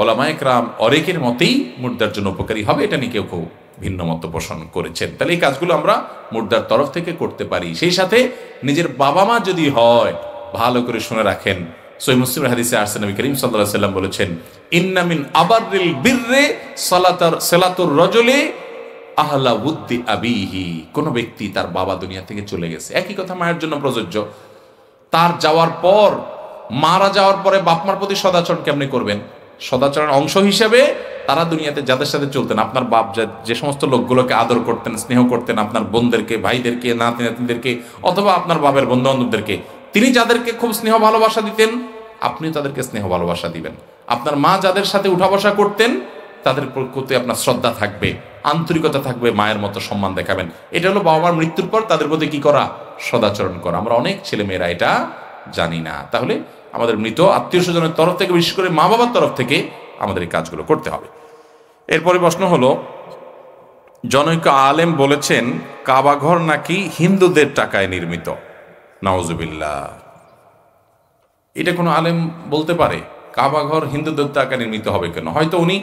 ওলামা একরাম অরেকের মতেই মুর্দার জন্য উপকারী হবে এটা নিয়ে কেউ কেউ ভিন্ন মত পোষণ করেছেন তাহলে এই কাজগুলো আমরা মুর্দার তরফ থেকে করতে পারি সেই সাথে নিজের বাবা মা যদি হয় ভালো করে শুনে রাখেন সই মুসলিম হাদিসে আসছে নবী করিম সাল্লাহ সাল্লাম বলেছেন ইন্নামিন আবার বিররে সালাতার সেলাতুর রজলে আহলা বুদ্ধি আবিহি কোনো ব্যক্তি তার বাবা দুনিয়া থেকে চলে গেছে একই কথা মায়ের জন্য প্রযোজ্য তার যাওয়ার পর মারা যাওয়ার পরে বাপমার প্রতি সদাচরণ কেমনি করবেন সদাচরণ অংশ হিসেবে তারা দুনিয়াতে যাদের সাথে চলতেন আপনার বাপ যে সমস্ত লোকগুলোকে আদর করতেন স্নেহ করতেন আপনার বোনদেরকে ভাইদেরকে নাতি নাতিদেরকে অথবা আপনার বাপের বন্ধু বান্ধবদেরকে তিনি যাদেরকে খুব স্নেহ ভালোবাসা দিতেন আপনি তাদেরকে স্নেহ ভালোবাসা দিবেন আপনার মা যাদের সাথে উঠা বসা করতেন তাদের প্রতি আপনার শ্রদ্ধা থাকবে আন্তরিকতা থাকবে মায়ের মতো সম্মান দেখাবেন এটা হলো বাবা মার মৃত্যুর পর তাদের প্রতি কি করা সদাচরণ করা আমরা অনেক ছেলেমেয়েরা এটা জানি না তাহলে আমাদের মৃত আত্মীয় স্বজনের তরফ থেকে বিশেষ করে মা বাবার তরফ থেকে আমাদের এই কাজগুলো করতে হবে এরপরে প্রশ্ন হলো জনৈক আলেম বলেছেন কাবাঘর নাকি হিন্দুদের টাকায় নির্মিত নওয়াজবিল্লা এটা কোনো আলেম বলতে পারে কাবাঘর হিন্দুদের টাকায় নির্মিত হবে কেন হয়তো উনি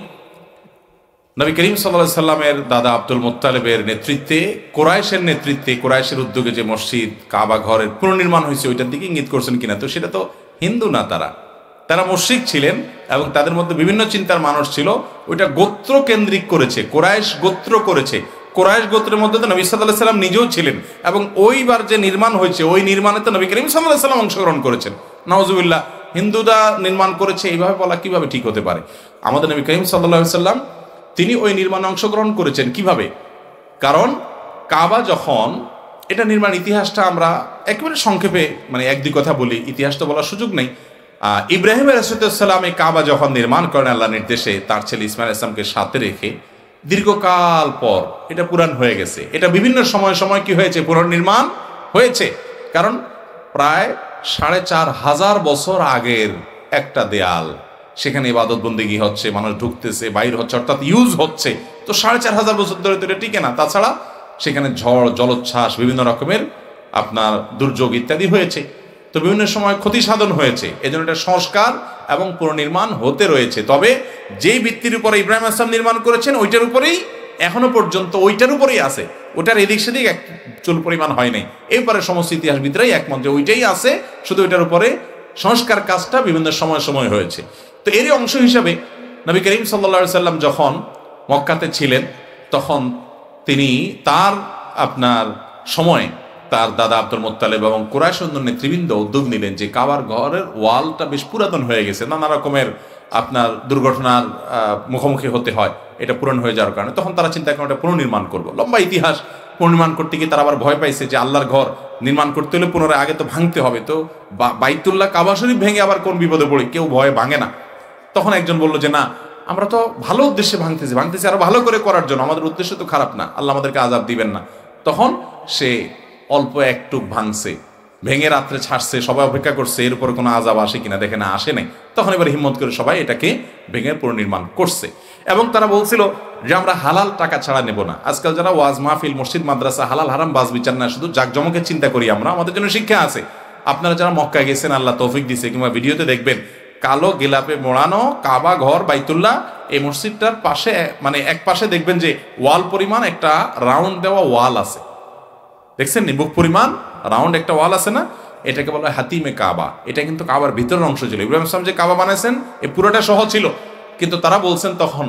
নবী করিম সাল্লা সাল্লামের দাদা আব্দুল মোত্তালেবের নেতৃত্বে কোরআশের নেতৃত্বে কোরআশের উদ্যোগে যে মসজিদ কাবা ঘরের পুনর্নির্মাণ হয়েছে ওইটার দিকে ইঙ্গিত করছেন কিনা তো সেটা তো হিন্দু না তারা তারা মসজিদ ছিলেন এবং তাদের মধ্যে বিভিন্ন চিন্তার মানুষ ছিল ওইটা গোত্র কেন্দ্রিক করেছে কোরআশ গোত্র করেছে কোরআশ গোত্রের মধ্যে তো নবী সাল্লাহ সাল্লাম নিজেও ছিলেন এবং ওইবার যে নির্মাণ হয়েছে ওই নির্মাণে তো নবী করিম সাল্লাহ সাল্লাম অংশগ্রহণ করেছেন নওয়াজুবিল্লাহ হিন্দুরা নির্মাণ করেছে এইভাবে বলা কিভাবে ঠিক হতে পারে আমাদের নবী করিম সাল্লাহ সাল্লাম তিনি ওই নির্মাণে অংশগ্রহণ করেছেন কিভাবে কারণ কাবা যখন এটা নির্মাণ ইতিহাসটা আমরা একেবারে সংক্ষেপে মানে একদি কথা বলি ইতিহাস তো বলার সুযোগ নেই ইব্রাহিম রাসুদুসাল্লাম এই কাবা যখন নির্মাণ করেন আল্লাহ নির্দেশে তার ছেলে ইসমাইল ইসলামকে সাথে রেখে দীর্ঘকাল পর এটা পুরাণ হয়ে গেছে এটা বিভিন্ন সময় সময় কি হয়েছে পুনর্নির্মাণ হয়েছে কারণ প্রায় সাড়ে চার হাজার বছর আগের একটা দেয়াল সেখানে ইবাদত বন্দিগি হচ্ছে মানুষ ঢুকতেছে বাইর হচ্ছে অর্থাৎ ইউজ হচ্ছে তো সাড়ে চার হাজার বছর ধরে তো এটা টিকে না তাছাড়া সেখানে ঝড় জলোচ্ছ্বাস বিভিন্ন রকমের আপনার দুর্যোগ ইত্যাদি হয়েছে তো বিভিন্ন সময় ক্ষতি সাধন হয়েছে এজন্য এটা সংস্কার এবং পুনর্নির্মাণ হতে রয়েছে তবে যেই ভিত্তির উপরে ইব্রাহিম আসলাম নির্মাণ করেছেন ওইটার উপরেই এখনো পর্যন্ত ওইটার উপরেই আছে ওটার এদিক সেদিক এক চুল পরিমাণ হয় নাই এরপরে সমস্ত ইতিহাসবিদরাই একমত যে ওইটাই আছে শুধু ওইটার উপরে সংস্কার কাজটা বিভিন্ন সময় সময় হয়েছে তো এরই অংশ হিসাবে নবী করিম সাল্লা সাল্লাম যখন মক্কাতে ছিলেন তখন তিনি তার আপনার সময়ে তার দাদা আব্দুল মোত্তালেব এবং কোরআশ নেতৃবৃন্দ উদ্যোগ নিলেন যে কাবার ঘরের ওয়ালটা বেশ পুরাতন হয়ে গেছে নানা রকমের আপনার দুর্ঘটনার মুখোমুখি হতে হয় এটা পূরণ হয়ে যাওয়ার কারণে তখন তারা চিন্তা করেন এটা পুনর্নির্মাণ করবো লম্বা ইতিহাস পুনর্নির্মাণ করতে গিয়ে তারা আবার ভয় পাইছে যে আল্লাহর ঘর নির্মাণ করতে হলে পুনরায় আগে তো ভাঙতে হবে তো বাইতুল্লাহ কাবা শরীফ ভেঙে আবার কোন বিপদে পড়ে কেউ ভয়ে ভাঙে না তখন একজন বললো যে না আমরা তো ভালো উদ্দেশ্যে ভাঙতেছি ভাঙতেছি আরো ভালো করে করার জন্য আমাদের উদ্দেশ্য তো খারাপ না আল্লাহ আমাদেরকে আজাব দিবেন না তখন সে অল্প একটুক ভাঙছে ভেঙে রাত্রে ছাড়ছে সবাই অপেক্ষা করছে এর উপর কোনো আজাব আসে কিনা দেখে না আসে নাই তখন এবার হিম্মত করে সবাই এটাকে ভেঙে পুনর্নির্মাণ করছে এবং তারা বলছিল যে আমরা হালাল টাকা ছাড়া নেব না আজকাল যারা ওয়াজ মাহফিল মসজিদ মাদ্রাসা হালাল হারাম বাজ বিচার না শুধু জাকজমকে চিন্তা করি আমরা আমাদের জন্য শিক্ষা আছে আপনারা যারা মক্কা গেছেন আল্লাহ তৌফিক দিছে কিংবা ভিডিওতে দেখবেন কালো গেলাপে মোড়ানো কাবা ঘর বাইতুল্লাহ এই মসজিদটার পাশে মানে এক পাশে দেখবেন যে ওয়াল পরিমাণ একটা রাউন্ড দেওয়া ওয়াল আছে দেখছেন নিবুক পরিমাণ রাউন্ড একটা ওয়াল আছে না এটাকে বলা হয় হাতিমে কাবা এটা কিন্তু কাবার ভিতরের অংশ ছিল ইব্রাহিম ইসলাম যে কাবা বানাইছেন এ পুরোটা সহ ছিল কিন্তু তারা বলছেন তখন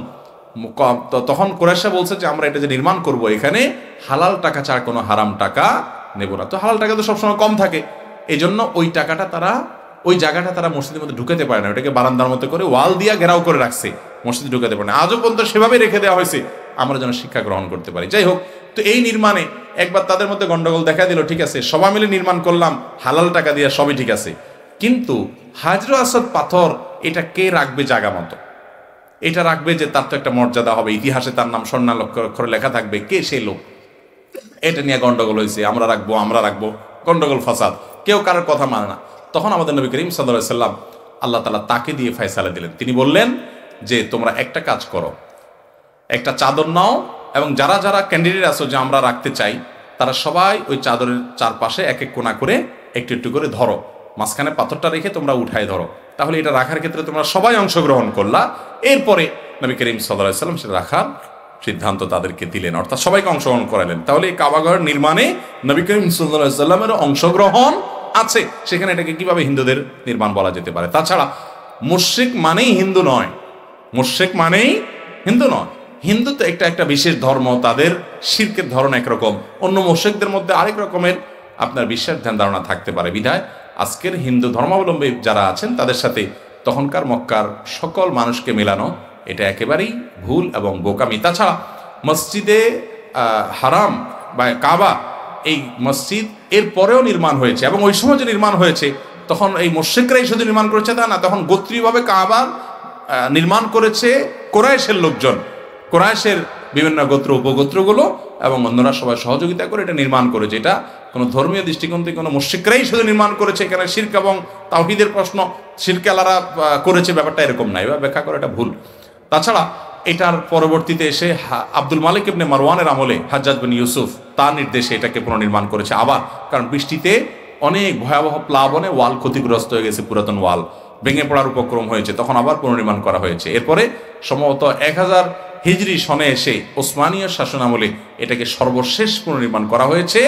তখন কোরাইশা বলছে যে আমরা এটা যে নির্মাণ করব এখানে হালাল টাকা ছাড়া কোনো হারাম টাকা নেব না তো হালাল টাকা তো সবসময় কম থাকে এই জন্য ওই টাকাটা তারা ওই জায়গাটা তারা মসজিদের মধ্যে ঢুকাতে পারে না ওটাকে বারান্দার মতো করে ওয়াল দিয়া ঘেরাও করে রাখছে মসজিদে ঢুকাতে পারে না আজও পর্যন্ত সেভাবে রেখে দেওয়া হয়েছে আমরা যেন শিক্ষা গ্রহণ করতে পারি যাই হোক তো এই নির্মাণে একবার তাদের মধ্যে গন্ডগোল দেখা দিল ঠিক আছে সবাই মিলে নির্মাণ করলাম হালাল টাকা দিয়ে সবই ঠিক আছে কিন্তু হাজরো আসাদ পাথর এটা কে রাখবে জায়গা মতো এটা রাখবে যে তার তো একটা মর্যাদা হবে ইতিহাসে তার নাম স্বর্ণা অক্ষরে লেখা থাকবে কে সে লোক এটা নিয়ে গন্ডগোল হয়েছে আমরা রাখবো আমরা রাখবো গন্ডগোল ফসাদ কেউ কারোর কথা মানে না তখন আমাদের নবী করিম সাদাম আল্লাহ তালা তাকে দিয়ে ফায়সালা দিলেন তিনি বললেন যে তোমরা একটা কাজ করো একটা চাদর নাও এবং যারা যারা ক্যান্ডিডেট আছো যে আমরা রাখতে চাই তারা সবাই ওই চাদরের চারপাশে এক এক কোনা করে একটু একটু করে ধরো মাঝখানে পাথরটা রেখে তোমরা উঠায় ধরো তাহলে এটা রাখার ক্ষেত্রে তোমরা সবাই অংশগ্রহণ করলা এরপরে নবী করিম সাল্লাম সেটা রাখার সিদ্ধান্ত তাদেরকে দিলেন অর্থাৎ সবাইকে অংশগ্রহণ করালেন তাহলে এই কাবাগর নির্মাণে নবী করিম সাল্লাহামের অংশগ্রহণ আছে সেখানে এটাকে কিভাবে হিন্দুদের নির্মাণ বলা যেতে পারে তাছাড়া মুর্শিক মানেই হিন্দু নয় মুর্শিক মানেই হিন্দু নয় হিন্দু তো একটা একটা বিশেষ ধর্ম তাদের শির্কের ধরন একরকম অন্য মুশ্রিকদের মধ্যে আরেক রকমের আপনার বিশ্বাস ধ্যান ধারণা থাকতে পারে বিধায় আজকের হিন্দু ধর্মাবলম্বী যারা আছেন তাদের সাথে তখনকার মক্কার সকল মানুষকে মেলানো এটা একেবারেই ভুল এবং বোকামি তাছাড়া মসজিদে হারাম বা কাবা এই মসজিদ এর পরেও নির্মাণ হয়েছে এবং ওই সময় যে নির্মাণ হয়েছে তখন এই মোশেকরাই শুধু নির্মাণ করেছে তা না তখন গোত্রীয়ভাবে কাবার নির্মাণ করেছে কোরাইশের লোকজন কোরআশের বিভিন্ন গোত্র উপগোত্রগুলো এবং অন্যরা সবাই সহযোগিতা করে এটা নির্মাণ করেছে এটা কোনো ধর্মীয় দৃষ্টিকোণ থেকে কোনো মুশিকরাই শুধু নির্মাণ করেছে এখানে শির্ক এবং তাহিদের প্রশ্ন শিরকালারা করেছে ব্যাপারটা এরকম নাই বা ব্যাখ্যা করে এটা ভুল তাছাড়া এটার পরবর্তীতে এসে আব্দুল মালিক ইবনে মারওয়ানের আমলে হাজ্জাদ বিন ইউসুফ তার নির্দেশে এটাকে পুনর্নির্মাণ করেছে আবার কারণ বৃষ্টিতে অনেক ভয়াবহ প্লাবনে ওয়াল ক্ষতিগ্রস্ত হয়ে গেছে পুরাতন ওয়াল ভেঙে পড়ার উপক্রম হয়েছে তখন আবার পুনর্নির্মাণ করা হয়েছে এরপরে সম্ভবত এক হাজার হিজরি সনে এসে ওসমানীয় শাসনামলে এটাকে সর্বশেষ পুনর্নির্মাণ করা হয়েছে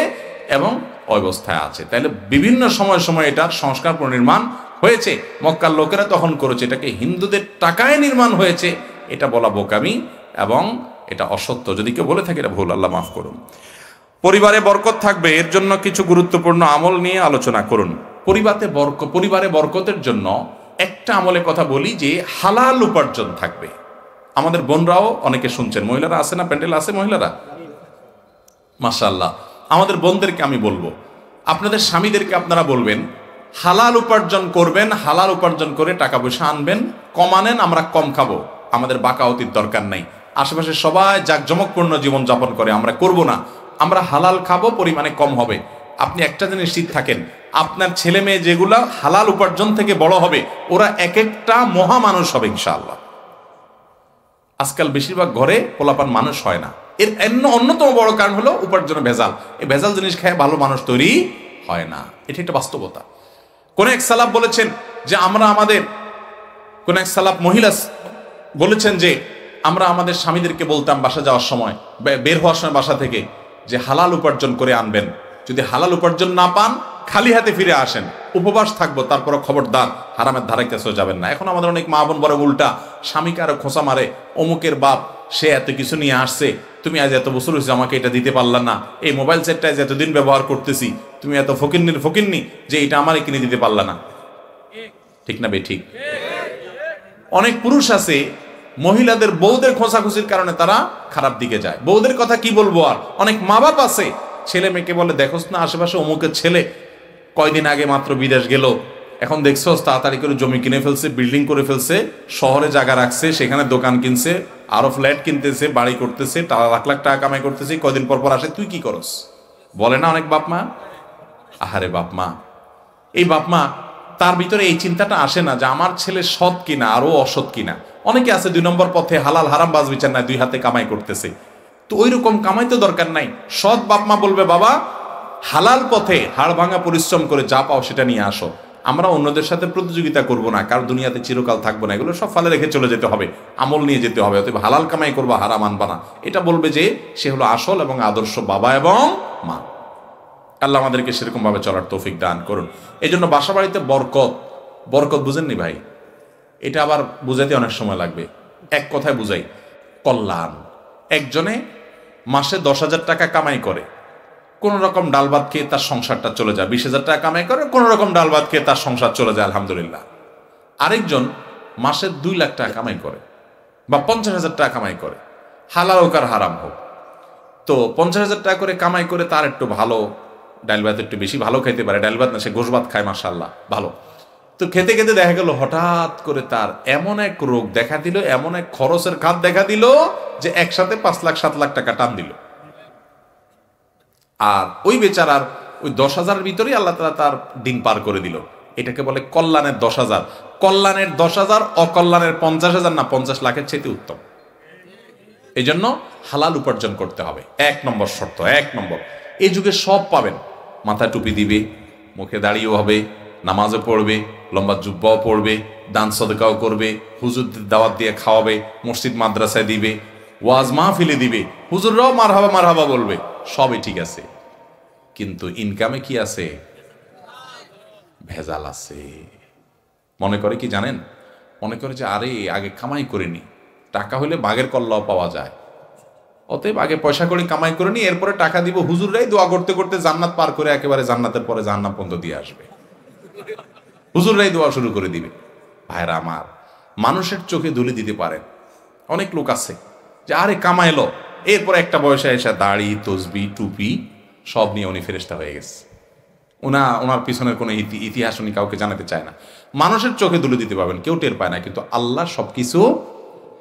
এবং অবস্থায় আছে তাহলে বিভিন্ন সময় সময় এটার সংস্কার পুনর্নির্মাণ হয়েছে মক্কার লোকেরা তখন করেছে এটাকে হিন্দুদের টাকায় নির্মাণ হয়েছে এটা বলা বোকামি এবং এটা অসত্য যদি কেউ বলে থাকে এটা ভুল আল্লাহ মাফ করুন পরিবারে বরকত থাকবে এর জন্য কিছু গুরুত্বপূর্ণ আমল নিয়ে আলোচনা করুন পরিবারে বরক পরিবারে বরকতের জন্য একটা আমলের কথা বলি যে হালাল উপার্জন থাকবে আমাদের বোনরাও অনেকে শুনছেন মহিলারা আছে না প্যান্ডেল আছে মহিলারা মাসাল্লাহ আমাদের বোনদেরকে আমি বলবো আপনাদের স্বামীদেরকে আপনারা বলবেন হালাল উপার্জন করবেন হালাল উপার্জন করে টাকা পয়সা আনবেন কমানেন আমরা কম খাবো আমাদের বাঁকা অতীত দরকার নাই আশেপাশে সবাই জাঁকজমকপূর্ণ জীবনযাপন করে আমরা করব না আমরা হালাল খাবো পরিমাণে কম হবে আপনি একটা জিনিস ঠিক থাকেন আপনার ছেলে মেয়ে যেগুলা হালাল উপার্জন থেকে বড় হবে ওরা এক একটা মহামানুষ হবে ইনশাআল্লাহ আজকাল বেশিরভাগ ঘরে পোলাপান মানুষ হয় না এর অন্য অন্যতম বড় কারণ হলো উপার্জনের ভেজাল এই ভেজাল জিনিস খেয়ে ভালো মানুষ তৈরি হয় না এটি একটা বাস্তবতা কোন এক সালাপ বলেছেন যে আমরা আমাদের কোন এক সালাপ মহিলা বলেছেন যে আমরা আমাদের স্বামীদেরকে বলতাম বাসা যাওয়ার সময় বের হওয়ার সময় বাসা থেকে যে হালাল উপার্জন করে আনবেন যদি হালাল উপার্জন না পান খালি হাতে ফিরে আসেন উপবাস থাকবো তারপরে খবরদার হারামের ধারে কেসেও যাবেন না এখন আমাদের অনেক মা বোন বড় উল্টা স্বামীকে আরো খোঁচা মারে অমুকের বাপ সে এত কিছু নিয়ে আসছে তুমি আজ এত বছর হয়েছে আমাকে এটা দিতে পারলা না এই মোবাইল সেটটা আজ এতদিন ব্যবহার করতেছি তুমি এত ফকিন্নির ফকিন্নি যে এটা আমারে কিনে দিতে পারলা না ঠিক না বে ঠিক অনেক পুরুষ আছে মহিলাদের বউদের খোঁচাখুচির কারণে তারা খারাপ দিকে যায় বউদের কথা কি বলবো আর অনেক মা বাপ আছে ছেলে মেয়েকে বলে দেখোস না আশেপাশে অমুকের ছেলে কয়দিন আগে মাত্র বিদেশ গেল এখন দেখছো তাড়াতাড়ি করে জমি কিনে ফেলছে বিল্ডিং করে ফেলছে শহরে জায়গা রাখছে সেখানে দোকান কিনছে আরো ফ্ল্যাট কিনতেছে বাড়ি করতেছে টাকা লাখ লাখ টাকা কামাই করতেছে কদিন পর পর আসে তুই কি করস বলে না অনেক বাপমা আহারে বাপমা এই বাপমা তার ভিতরে এই চিন্তাটা আসে না যে আমার ছেলে সৎ কিনা আরও অসৎ কিনা অনেকে আছে দুই নম্বর পথে হালাল হারাম বাজ বিচার নাই দুই হাতে কামাই করতেছে তো ওই রকম কামাই তো দরকার নাই সৎ বাপমা বলবে বাবা হালাল পথে হাড় ভাঙা পরিশ্রম করে যা পাও সেটা নিয়ে আসো আমরা অন্যদের সাথে প্রতিযোগিতা করব না কার দুনিয়াতে চিরকাল থাকবো না এগুলো সব ফালে রেখে চলে যেতে হবে আমল নিয়ে যেতে হবে অতএব হালাল কামাই করবো হারা মানবা না এটা বলবে যে সে হলো আসল এবং আদর্শ বাবা এবং মা আল্লাহ আমাদেরকে সেরকমভাবে চলার তৌফিক দান করুন এই জন্য বাসা বাড়িতে বরকত বরকত বুঝেননি ভাই এটা আবার বুঝাইতে অনেক সময় লাগবে এক কথায় বুঝাই কল্যাণ একজনে মাসে দশ হাজার টাকা কামাই করে কোন রকম ডাল ভাত খেয়ে তার সংসারটা চলে যায় বিশ হাজার টাকা কামাই করে কোনো রকম ডাল ভাত খেয়ে তার সংসার চলে যায় আলহামদুলিল্লাহ আরেকজন মাসে দুই লাখ টাকা কামাই করে বা পঞ্চাশ হাজার টাকা কামাই করে হালাল হোক আর হারাম হোক তো পঞ্চাশ হাজার টাকা করে কামাই করে তার একটু ভালো ডাল ভাত একটু বেশি ভালো খেতে পারে ডাল ভাত না সে গোস ভাত খায় মাসাল্লাহ ভালো তো খেতে খেতে দেখা গেল হঠাৎ করে তার এমন এক রোগ দেখা দিল এমন এক খরচের খাত দেখা দিল যে একসাথে পাঁচ লাখ সাত লাখ টাকা টান দিল আর ওই বেচারার ওই দশ হাজারের ভিতরেই আল্লাহ তালা তার দিন পার করে দিল এটাকে বলে কল্যাণের দশ হাজার কল্যাণের দশ হাজার অকল্যাণের পঞ্চাশ হাজার না পঞ্চাশ লাখের চেয়ে উত্তম এই জন্য হালাল উপার্জন করতে হবে এক নম্বর শর্ত এক নম্বর এই যুগে সব পাবেন মাথা টুপি দিবে মুখে দাঁড়িয়েও হবে নামাজও পড়বে লম্বা জুব্বাও পড়বে দান সদকাও করবে হুজুর দাওয়াত দিয়ে খাওয়াবে মসজিদ মাদ্রাসায় দিবে ওয়াজ মাহফিলে দিবে হুজুররাও মারহাবা মারহাবা বলবে সবই ঠিক আছে কিন্তু ইনকামে কি আছে ভেজাল আছে মনে করে কি জানেন মনে করে যে আরে আগে কামাই করিনি টাকা হলে বাঘের কল্লাও পাওয়া যায় অতএব আগে পয়সা করে কামাই করে নি এরপরে টাকা দিব হুজুররাই দোয়া করতে করতে জান্নাত পার করে একেবারে জান্নাতের পরে জান্নাত পর্যন্ত দিয়ে আসবে হুজুররাই দোয়া শুরু করে দিবে ভাইরা আমার মানুষের চোখে ধুলি দিতে পারেন অনেক লোক আছে যে আরে কামাইলো এরপর একটা বয়সে এসে দাড়ি তসবি টুপি সব নিয়ে উনি ফেরেস্তা হয়ে গেছে ওনা ওনার পিছনের কোনো ইতিহাস উনি কাউকে জানাতে চায় না মানুষের চোখে তুলে দিতে পারবেন কেউ টের পায় না কিন্তু আল্লাহ সব কিছু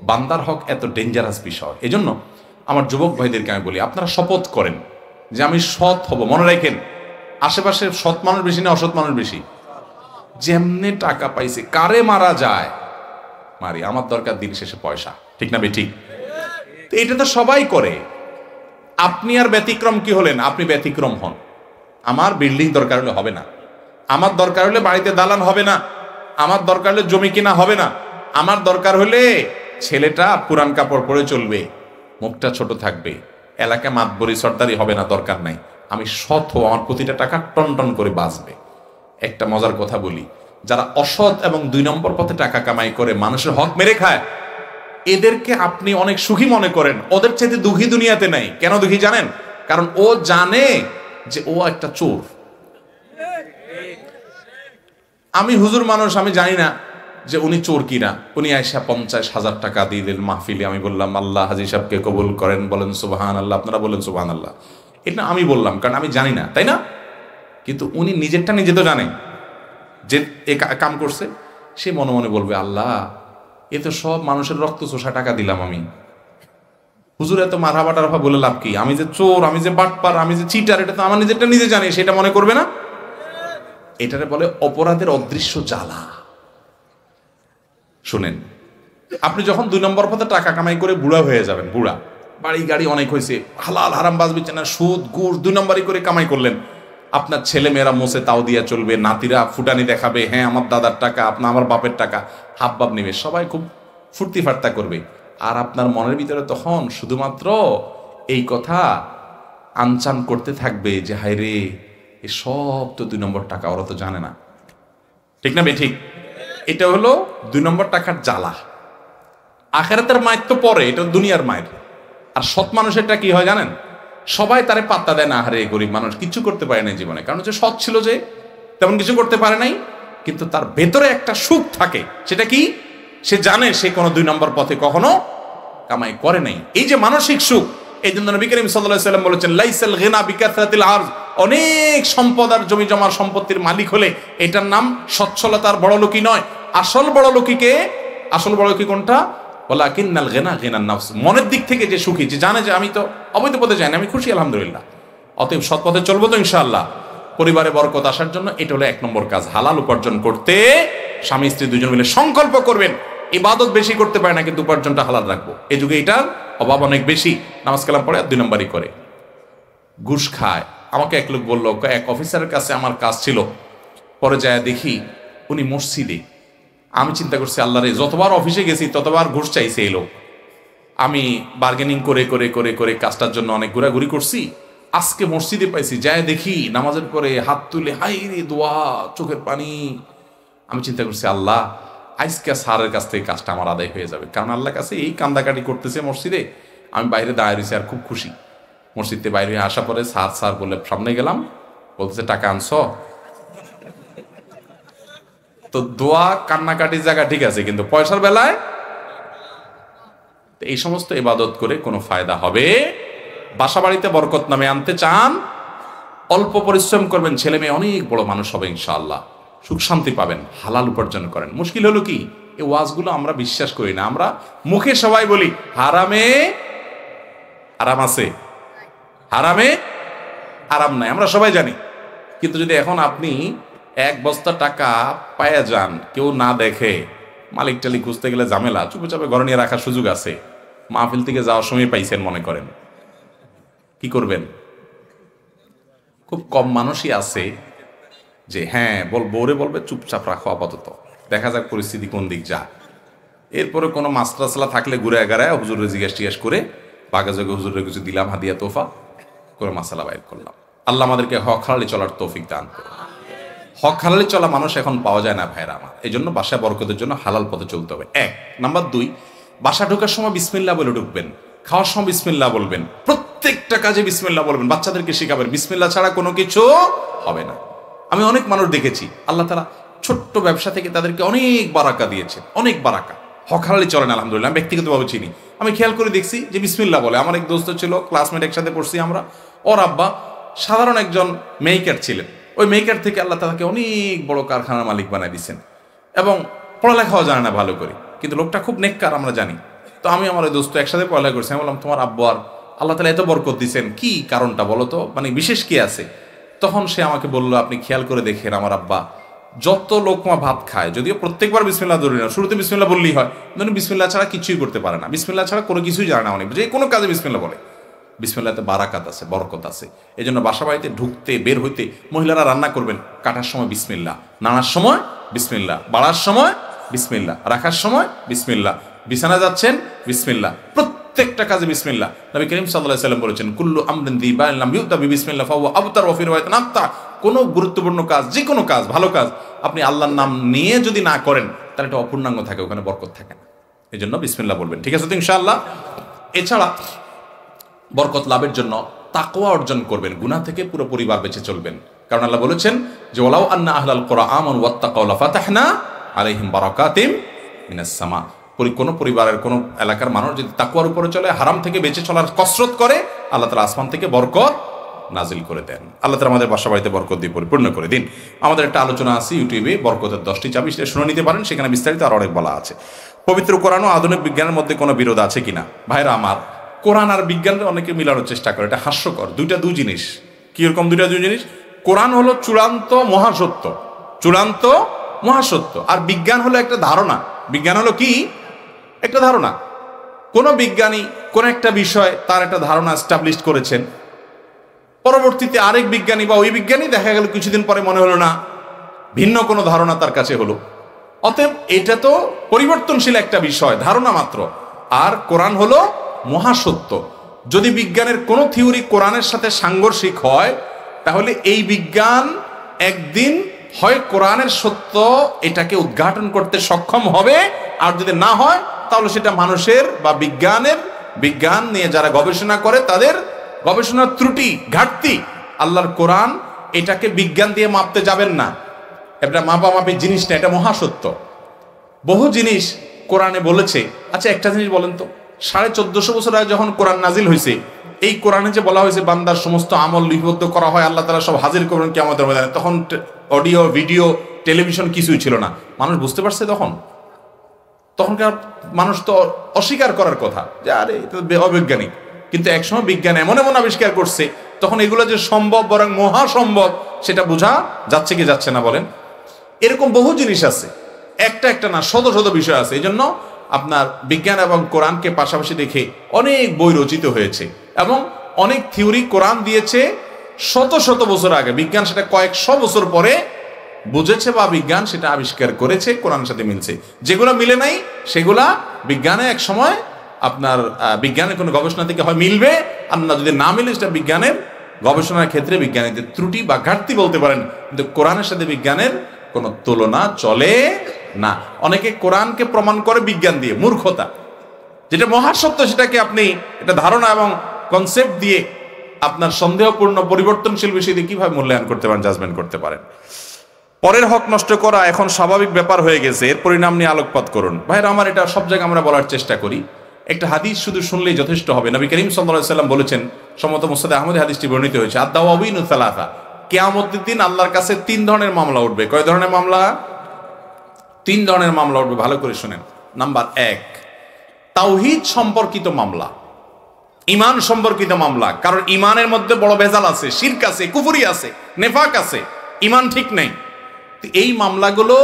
বান্দার হক এত ডেঞ্জারাস বিষয় এই জন্য আমার যুবক ভাইদেরকে আমি বলি আপনারা শপথ করেন যে আমি সৎ হব মনে রাখেন আশেপাশে সৎ মানুষ বেশি না অসৎ মানুষ বেশি যেমনে টাকা পাইছে কারে মারা যায় মারি আমার দরকার দিন শেষে পয়সা ঠিক না বে ঠিক তো এটা তো সবাই করে আপনি আর ব্যতিক্রম কি হলেন আপনি ব্যতিক্রম হন আমার বিল্ডিং দরকার হলে হবে না আমার দরকার হলে বাড়িতে দালান হবে না আমার দরকার হলে জমি কিনা হবে না আমার দরকার হলে ছেলেটা পুরান কাপড় পরে চলবে মুখটা ছোট থাকবে এলাকা মাতবরি সর্দারি হবে না দরকার নাই আমি সৎ হো আমার প্রতিটা টাকা টন টন করে বাঁচবে একটা মজার কথা বলি যারা অসৎ এবং দুই নম্বর পথে টাকা কামাই করে মানুষের হক মেরে খায় এদেরকে আপনি অনেক সুখী মনে করেন ওদের চাইতে দুঃখী দুনিয়াতে নাই কেন দুঃখী জানেন কারণ ও জানে যে ও একটা চোর আমি হুজুর মানুষ আমি জানি না যে উনি চোর কিনা উনি আয়সা পঞ্চাশ হাজার টাকা দিয়ে দিলেন মাহফিলে আমি বললাম আল্লাহ হাজি সাহেবকে কবুল করেন বলেন সুবাহান আল্লাহ আপনারা বলেন সুবাহান আল্লাহ এটা আমি বললাম কারণ আমি জানি না তাই না কিন্তু উনি নিজেরটা নিজে তো জানে যে এ কাম করছে সে মনে মনে বলবে আল্লাহ এ তো সব মানুষের রক্ত চোষা টাকা দিলাম আমি হুজুর এত মারা ভাব বলে লাভ কি আমি যে চোর আমি যে বাটপার আমি যে চিটার এটা তো আমার নিজেরটা নিজে জানি সেটা মনে করবে না এটারে বলে অপরাধের অদৃশ্য জ্বালা শুনেন আপনি যখন দুই নম্বর পথে টাকা কামাই করে বুড়া হয়ে যাবেন বুড়া বাড়ি গাড়ি অনেক হয়েছে হালাল হারাম বাজবে না সুদ গুড় দুই নম্বরই করে কামাই করলেন আপনার ছেলে মেয়েরা মোসে তাও দিয়া চলবে নাতিরা ফুটানি দেখাবে হ্যাঁ আমার দাদার টাকা আপনার আমার বাপের টাকা হাবভাব নেবে সবাই খুব ফুর্তি ফার্তা করবে আর আপনার মনের ভিতরে তখন শুধুমাত্র এই কথা আনচান করতে থাকবে যে হায় রে এ সব তো দুই নম্বর টাকা ওরা তো জানে না ঠিক না বে ঠিক এটা হলো দুই নম্বর টাকার জ্বালা আখেরাতের মায়ের তো পরে এটা দুনিয়ার মায়ের আর সৎ মানুষেরটা কি হয় জানেন সবাই তারে পাত্তা দেয় না হারে গরিব মানুষ কিছু করতে পারে না জীবনে কারণ হচ্ছে সৎ ছিল যে তেমন কিছু করতে পারে নাই কিন্তু তার ভেতরে একটা সুখ থাকে সেটা কি সে জানে সে কোনো দুই নম্বর পথে কখনো কামাই করে নাই এই যে মানসিক সুখ এই জন্য নবী করিম সাল্লাম বলেছেন লাইসাল গেনা বিকাতিল আর অনেক সম্পদ আর জমি জমার সম্পত্তির মালিক হলে এটার নাম সচ্ছলতার বড় লোকই নয় আসল বড় লোকিকে আসল বড় লোকি কোনটা বলা কিন্নাল গেনা গেনার নাফস মনের দিক থেকে যে সুখী যে জানে যে আমি তো অবৈধ পথে যাই না আমি খুশি আলহামদুলিল্লাহ অতএব সৎ পথে চলবো তো ইনশাল্লাহ পরিবারে বরকত আসার জন্য এটা হলো এক নম্বর কাজ হালাল উপার্জন করতে স্বামী স্ত্রী দুজন মিলে সংকল্প করবেন ইবাদত বেশি করতে পারে না কিন্তু উপার্জনটা হালাল রাখবো এই যুগে এটার অভাব অনেক বেশি নামাজ কালাম পড়ে আর দুই নম্বরই করে ঘুষ খায় আমাকে এক লোক বললো এক অফিসারের কাছে আমার কাজ ছিল পরে যায় দেখি উনি মসজিদে আমি চিন্তা করছি আল্লাহরে যতবার অফিসে গেছি ততবার ঘুষ চাইছে এলো আমি বার্গেনিং করে করে করে করে কাজটার জন্য অনেক ঘোরাঘুরি করছি আজকে মসজিদে পাইছি যায় দেখি নামাজের পরে হাত তুলে হাই রে দোয়া চোখের পানি আমি চিন্তা করছি আল্লাহ আজকে স্যারের কাছ থেকে কাজটা আমার আদায় হয়ে যাবে কারণ আল্লাহ কাছে এই কান্দাকাটি করতেছে মসজিদে আমি বাইরে দাঁড়িয়ে রয়েছি আর খুব খুশি মসজিদে বাইরে হয়ে আসা পরে সার সার বলে সামনে গেলাম বলতেছে টাকা আনছ তো দোয়া কান্নাকাটির জায়গা ঠিক আছে কিন্তু পয়সার বেলায় এই সমস্ত ইবাদত করে কোনো ফায়দা হবে বাসা বাড়িতে বরকত নামে আনতে চান অল্প পরিশ্রম করবেন ছেলে মেয়ে অনেক বড় মানুষ হবে ইনশাআল্লাহ সুখ শান্তি পাবেন হালাল উপার্জন করেন মুশকিল হলো কি এই ওয়াজগুলো আমরা বিশ্বাস করি না আমরা মুখে সবাই বলি হারামে আরাম আছে হারামে আরাম নাই আমরা সবাই জানি কিন্তু যদি এখন আপনি এক বস্তা টাকা পায়ে যান কেউ না দেখে মালিক টালিক খুঁজতে গেলে ঝামেলা চুপচাপে ঘরে নিয়ে রাখার সুযোগ আছে মাহফিল থেকে যাওয়ার সময় পাইছেন মনে করেন কি করবেন খুব কম মানুষই আছে যে হ্যাঁ বল বৌরে বলবে চুপচাপ রাখো আপাতত দেখা যাক পরিস্থিতি কোন দিক যা এরপরে কোনো মাস্টারসলা থাকলে ঘুরে এগারায় হুজুরে জিজ্ঞেস টিজ্ঞেস করে বাগাযোগে হুজুরে কিছু দিলাম হাদিয়া তোফা করে মাসালা বাইর করলাম আল্লাহ আমাদেরকে হক হারালি চলার তৌফিক দান করুন হক হালালে চলা মানুষ এখন পাওয়া যায় না ভাইরা আমার এই জন্য বাসায় বরকতের জন্য হালাল পথে চলতে হবে এক নাম্বার দুই বাসা ঢোকার সময় বিসমিল্লা বলে ঢুকবেন খাওয়ার সময় বিসমিল্লা বলবেন প্রত্যেকটা কাজে বিসমিল্লা বলবেন বাচ্চাদেরকে শেখাবেন বিসমিল্লা ছাড়া কোনো কিছু হবে না আমি অনেক মানুষ দেখেছি আল্লাহ তালা ছোট্ট ব্যবসা থেকে তাদেরকে অনেক বারাকা দিয়েছে অনেক বারাকা হক হকারালি চলেন আলহামদুলিল্লাহ আমি ব্যক্তিগতভাবে চিনি আমি খেয়াল করে দেখছি যে বিসমিল্লা বলে আমার এক দোস্ত ছিল ক্লাসমেট একসাথে পড়ছি আমরা ওর আব্বা সাধারণ একজন মেইকার ছিলেন ওই মেকার থেকে আল্লাহ তাকে অনেক বড় কারখানার মালিক বানায় দিচ্ছেন এবং পড়ালেখাও জানে না ভালো করে কিন্তু লোকটা খুব নেককার আমরা জানি তো আমি আমার ওই দোস্ত একসাথে পড়ালেখা করছি আমি বললাম তোমার আব্বু আর আল্লাহ তালা এত বরকত দিচ্ছেন কি কারণটা বলো তো মানে বিশেষ কি আছে তখন সে আমাকে বলল আপনি খেয়াল করে দেখেন আমার আব্বা যত লোকমা ভাত খায় যদিও প্রত্যেকবার বিসমিল্লা ধরি না শুরুতে বিসমিল্লা বললেই হয় ধরুন বিসমিল্লা ছাড়া কিছুই করতে পারে না বিসমিল্লা ছাড়া কোনো কিছুই জানে না অনেক যে কোনো কাজে বিসমিল্লা বলে বিসমিল্লাতে বারাকাত আছে বরকত আছে এই জন্য বাসা বাড়িতে ঢুকতে বের হইতে মহিলারা রান্না করবেন কাটার সময় বিসমিল্লা নানার সময় বিসমিল্লা বাড়ার সময় বিসমিল্লা রাখার সময় বিসমিল্লা বিছানা যাচ্ছেন বিসমিল্লা প্রত্যেকটা কাজে বিসমিল্লা নবী করিম সাল্লাহ সাল্লাম বলেছেন কুল্লু আমদিন দিবা ইল্লাম ইউতাবি বিসমিল্লা ফাওয়া আবতার ওয়াফির ওয়াইত নামতা কোনো গুরুত্বপূর্ণ কাজ যে কোনো কাজ ভালো কাজ আপনি আল্লাহর নাম নিয়ে যদি না করেন তাহলে এটা অপূর্ণাঙ্গ থাকে ওখানে বরকত থাকে না এই জন্য বিসমিল্লা বলবেন ঠিক আছে তো ইনশাআল্লাহ এছাড়া বরকত লাভের জন্য তাকোয়া অর্জন করবেন গুণা থেকে পুরো পরিবার বেঁচে চলবেন কারণ আল্লাহ বলেছেন যে ওলাউ আন্না আহলাল কোরআ আমন ওয়াত্তাকাউলা ফাতাহনা আলাইহিম বারাকাতিম মিনাসসামা কোনো পরিবারের কোনো এলাকার মানুষ যদি তাকুয়ার উপরে চলে হারাম থেকে বেঁচে চলার কসরত করে আল্লাহ তালা আসমান থেকে বরকত নাজিল করে দেন আল্লাহ তালা আমাদের বাসা বাড়িতে বরকত দিয়ে পরিপূর্ণ করে দিন আমাদের একটা আলোচনা আছে ইউটিউবে বরকতের দশটি চাবি সেটা শুনে নিতে পারেন সেখানে বিস্তারিত আর অনেক বলা আছে পবিত্র কোরআন ও আধুনিক বিজ্ঞানের মধ্যে কোনো বিরোধ আছে কিনা ভাইরা আমার কোরআন আর বিজ্ঞানকে অনেকে মিলানোর চেষ্টা করে এটা হাস্যকর দুইটা দু জিনিস কীরকম দুইটা দু জিনিস কোরআন হলো চূড়ান্ত মহাসত্য চূড়ান্ত মহাসত্য আর বিজ্ঞান হলো একটা ধারণা বিজ্ঞান হলো কি একটা ধারণা কোনো বিজ্ঞানী কোনো একটা বিষয় তার একটা ধারণা এস্টাবলিশ করেছেন পরবর্তীতে আরেক বিজ্ঞানী বা ওই বিজ্ঞানী দেখা গেল কিছুদিন পরে মনে হলো না ভিন্ন কোনো ধারণা তার কাছে হলো অতএব এটা তো পরিবর্তনশীল একটা বিষয় ধারণা মাত্র আর কোরআন হলো মহাসত্য যদি বিজ্ঞানের কোনো থিওরি কোরআনের সাথে সাংঘর্ষিক হয় তাহলে এই বিজ্ঞান একদিন হয় কোরআনের সত্য এটাকে উদ্ঘাটন করতে সক্ষম হবে আর যদি না হয় তাহলে সেটা মানুষের বা বিজ্ঞানের বিজ্ঞান নিয়ে যারা গবেষণা করে তাদের গবেষণার ত্রুটি ঘাটতি আল্লাহর কোরআন এটাকে বিজ্ঞান দিয়ে মাপতে যাবেন না এটা মাপা মাপি জিনিস না এটা মহাসত্য বহু জিনিস কোরআনে বলেছে আচ্ছা একটা জিনিস বলেন তো সাড়ে চোদ্দশো বছর আগে যখন কোরআন নাজিল হয়েছে এই কোরআনে যে বলা হয়েছে বান্দার সমস্ত আমল লিপিবদ্ধ করা হয় আল্লাহ তালা সব হাজির করবেন কে আমাদের ময়দানে তখন অডিও ভিডিও টেলিভিশন কিছুই ছিল না মানুষ বুঝতে পারছে তখন তখনকার মানুষ তো অস্বীকার করার কথা যে আরে এটা অবৈজ্ঞানিক কিন্তু একসময় বিজ্ঞান এমন এমন আবিষ্কার করছে তখন এগুলো যে সম্ভব বরং মহাসম্ভব সেটা বোঝা যাচ্ছে কি যাচ্ছে না বলেন এরকম বহু জিনিস আছে একটা একটা না শত শত বিষয় আছে এই জন্য আপনার বিজ্ঞান এবং কোরআনকে পাশাপাশি দেখে অনেক বই রচিত হয়েছে এবং অনেক থিওরি কোরআন দিয়েছে শত শত বছর আগে বিজ্ঞান সেটা কয়েকশো বছর পরে বুঝেছে বা বিজ্ঞান সেটা আবিষ্কার করেছে কোরআন সাথে মিলছে যেগুলো মিলে নাই সেগুলা বিজ্ঞানে এক সময় আপনার বিজ্ঞানের কোনো গবেষণা থেকে হয় মিলবে আর না যদি না মিলে সেটা বিজ্ঞানের গবেষণার ক্ষেত্রে বিজ্ঞানীদের ত্রুটি বা ঘাটতি বলতে পারেন কিন্তু কোরআনের সাথে বিজ্ঞানের কোনো তুলনা চলে না অনেকে কোরআনকে প্রমাণ করে বিজ্ঞান দিয়ে মূর্খতা যেটা মহাসত্য সেটাকে আপনি এটা ধারণা এবং কনসেপ্ট দিয়ে আপনার সন্দেহপূর্ণ পরিবর্তনশীল বিষয় দিয়ে কীভাবে মূল্যায়ন করতে পারেন জাজমেন্ট করতে পারেন পরের হক নষ্ট করা এখন স্বাভাবিক ব্যাপার হয়ে গেছে এর পরিণাম নিয়ে আলোকপাত করুন ভাইরা আমার এটা সব জায়গায় আমরা বলার চেষ্টা করি একটা হাদিস শুধু শুনলেই যথেষ্ট হবে নবী করিম সাল্লাম বলেছেন সমত মোস্তাদ আহমদ হাদিসটি বর্ণিত হয়েছে আদাওয়াবিন সালাহা কেয়ামতের আল্লাহর কাছে তিন ধরনের মামলা উঠবে কয় ধরনের মামলা তিন ধরনের মামলা উঠবে ভালো করে শোনেন নাম্বার এক তাওহিদ সম্পর্কিত মামলা ইমান সম্পর্কিত মামলা কারণ ইমানের মধ্যে বড় ভেজাল আছে শির্ক আছে কুফুরি আছে নেফাক আছে ইমান ঠিক নেই এই মামলাগুলো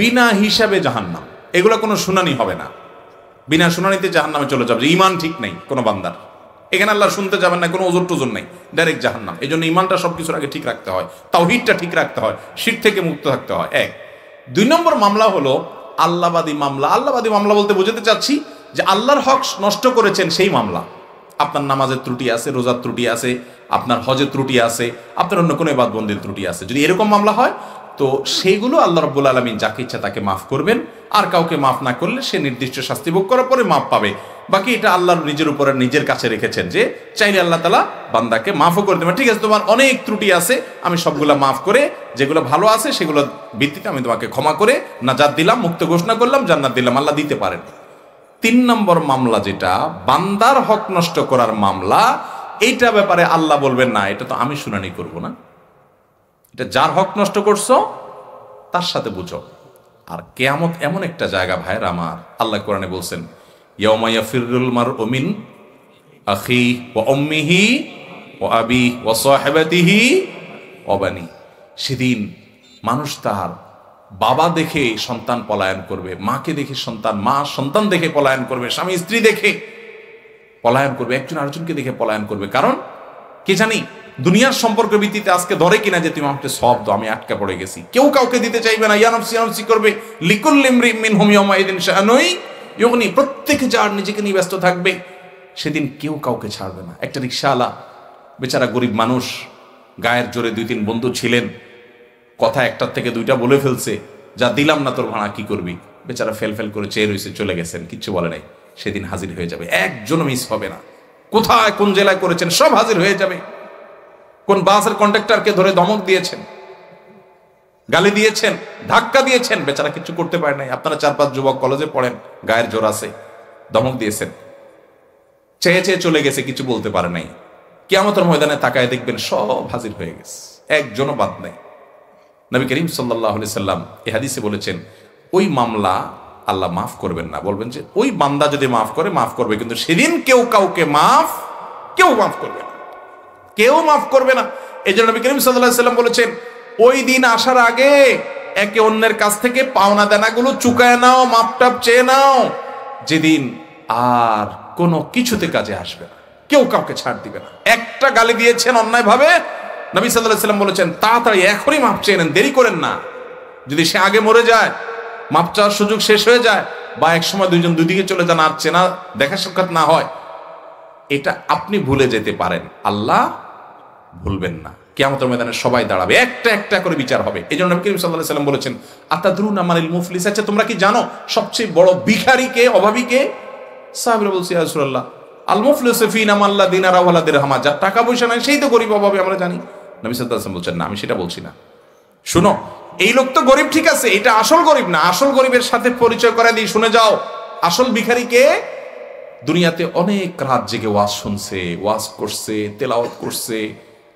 বিনা হিসাবে জাহান্নাম এগুলো কোনো শুনানি হবে না বিনা শুনানিতে জাহান্নামে চলে যাবে ইমান ঠিক নেই কোনো বান্দার এখানে আল্লাহ শুনতে যাবেন না কোনো ওজোর টোজোর নেই ডাইরেক্ট জাহান্নাম এই জন্য ইমানটা সব কিছুর আগে ঠিক রাখতে হয় তাওহিদটা ঠিক রাখতে হয় শির থেকে মুক্ত থাকতে হয় এক দুই নম্বর মামলা হলো আল্লাহবাদী মামলা আল্লাহবাদী মামলা বলতে বোঝাতে চাচ্ছি যে আল্লাহর হক নষ্ট করেছেন সেই মামলা আপনার নামাজের ত্রুটি আছে রোজার ত্রুটি আছে আপনার হজের ত্রুটি আছে আপনার অন্য কোনো বাদবন্দির ত্রুটি আছে যদি এরকম মামলা হয় তো সেইগুলো আল্লাহ রব্বুল আলমী যাকে ইচ্ছা তাকে মাফ করবেন আর কাউকে মাফ না করলে সে নির্দিষ্ট শাস্তি ভোগ করার পরে মাফ পাবে বাকি এটা আল্লাহর নিজের উপরে নিজের কাছে রেখেছেন যে চাইলে আল্লাহ তালা বান্দাকে মাফও করে দেবেন ঠিক আছে তোমার অনেক ত্রুটি আছে আমি সবগুলা মাফ করে যেগুলো ভালো আছে সেগুলো ভিত্তিতে আমি তোমাকে ক্ষমা করে নাজাত দিলাম মুক্ত ঘোষণা করলাম জান্নাত দিলাম আল্লাহ দিতে পারেন তিন নম্বর মামলা যেটা বান্দার হক নষ্ট করার মামলা এইটা ব্যাপারে আল্লাহ বলবেন না এটা তো আমি শুনানি করব না এটা যার হক নষ্ট করছো তার সাথে বুঝো আর কেয়ামত এমন একটা জায়গা ভাইয়ের আমার আল্লাহ কোরআনে বলছেন ইয়ামায়া ফিরুল মার ওমিন আখি ও অম্মিহি ও আবি ও সাহেবাতিহি অবানি সেদিন মানুষ তার বাবা দেখে সন্তান পলায়ন করবে মাকে দেখে সন্তান মা সন্তান দেখে পলায়ন করবে স্বামী স্ত্রী দেখে পলায়ন করবে একজন আরেকজনকে দেখে পলায়ন করবে কারণ কে জানি দুনিয়ার সম্পর্ক ভিত্তিতে আজকে ধরে কিনা যে তুমি আমাকে সব দো আমি আটকা পড়ে গেছি কেউ কাউকে দিতে চাইবে না ইয়ানফসি করবে লিকুল লিমরি মিন হোমিয়মা এদিন শাহানুই ইগনি প্রত্যেকে যার নিজেকে নিয়ে ব্যস্ত থাকবে সেদিন কেউ কাউকে ছাড়বে না একটা রিক্সাওয়ালা বেচারা গরিব মানুষ গায়ের জোরে দুই তিন বন্ধু ছিলেন কথা একটার থেকে দুইটা বলে ফেলছে যা দিলাম না তোর ভাড়া কি করবি বেচারা ফেল ফেল করে চেয়ে রয়েছে চলে গেছেন কিচ্ছু বলে নাই সেদিন হাজির হয়ে যাবে একজনও মিস হবে না কোথায় কোন জেলায় করেছেন সব হাজির হয়ে যাবে কোন বাসের কন্ডাক্টরকে ধরে দমক দিয়েছেন গালি দিয়েছেন ধাক্কা দিয়েছেন বেচারা কিছু করতে পারে নাই আপনারা চার পাঁচ যুবক কলেজে পড়েন গায়ের জোর আছে দমক দিয়েছেন চেয়ে চেয়ে চলে গেছে কিছু বলতে পারে নাই কেমতর ময়দানে তাকায় দেখবেন সব হাজির হয়ে গেছে একজনও বাদ নাই নবী করিম সাল্লাহ সাল্লাম এ হাদিসে বলেছেন ওই মামলা আল্লাহ মাফ করবেন না বলবেন যে ওই বান্দা যদি মাফ করে মাফ করবে কিন্তু সেদিন কেউ কাউকে মাফ কেউ মাফ করবে না কেউ মাফ করবে না এই জন্য নবী করিম সাল্লাহ সাল্লাম বলেছেন ওই দিন আসার আগে একে অন্যের কাছ থেকে পাওনা দেনাগুলো চুকায় নাও মাপটাপ চেয়ে নাও যেদিন আর কোনো কিছুতে কাজে আসবে না কেউ কাউকে ছাড় দিবে না একটা গালি দিয়েছেন অন্যায়ভাবে নবী সাল্লাম বলেছেন তাড়াতাড়ি এখনই মাপ চেয়ে নেন দেরি করেন না যদি সে আগে মরে যায় মাপ চাওয়ার সুযোগ শেষ হয়ে যায় বা এক সময় দুজন দুদিকে চলে যান আর চেনা দেখা সাক্ষাৎ না হয় এটা আপনি ভুলে যেতে পারেন আল্লাহ ভুলবেন না কেয়ামতের ময়দানে সবাই দাঁড়াবে একটা একটা করে বিচার হবে এই জন্য নবী করিম সাল্লাহ সাল্লাম বলেছেন আতাদুন আমানিল মুফলিস আছে আচ্ছা, তোমরা কি জানো সবচেয়ে বড় ভিখারিকে অভাবীকে সাহাবিরা বলছি আসুরাল্লাহ আল মুফলিসফিন আমাল্লা দিনারা ওয়ালাদের হামা যার টাকা পয়সা নাই সেই তো গরিব অভাবে আমরা জানি নবী সাল্লাহ সাল্লাম বলছেন না আমি সেটা বলছি না শুনো এই লোক তো গরিব ঠিক আছে এটা আসল গরিব না আসল গরিবের সাথে পরিচয় করা দিই শুনে যাও আসল ভিখারিকে দুনিয়াতে অনেক রাত জেগে ওয়াজ শুনছে ওয়াজ করছে তেলাওয়াত করছে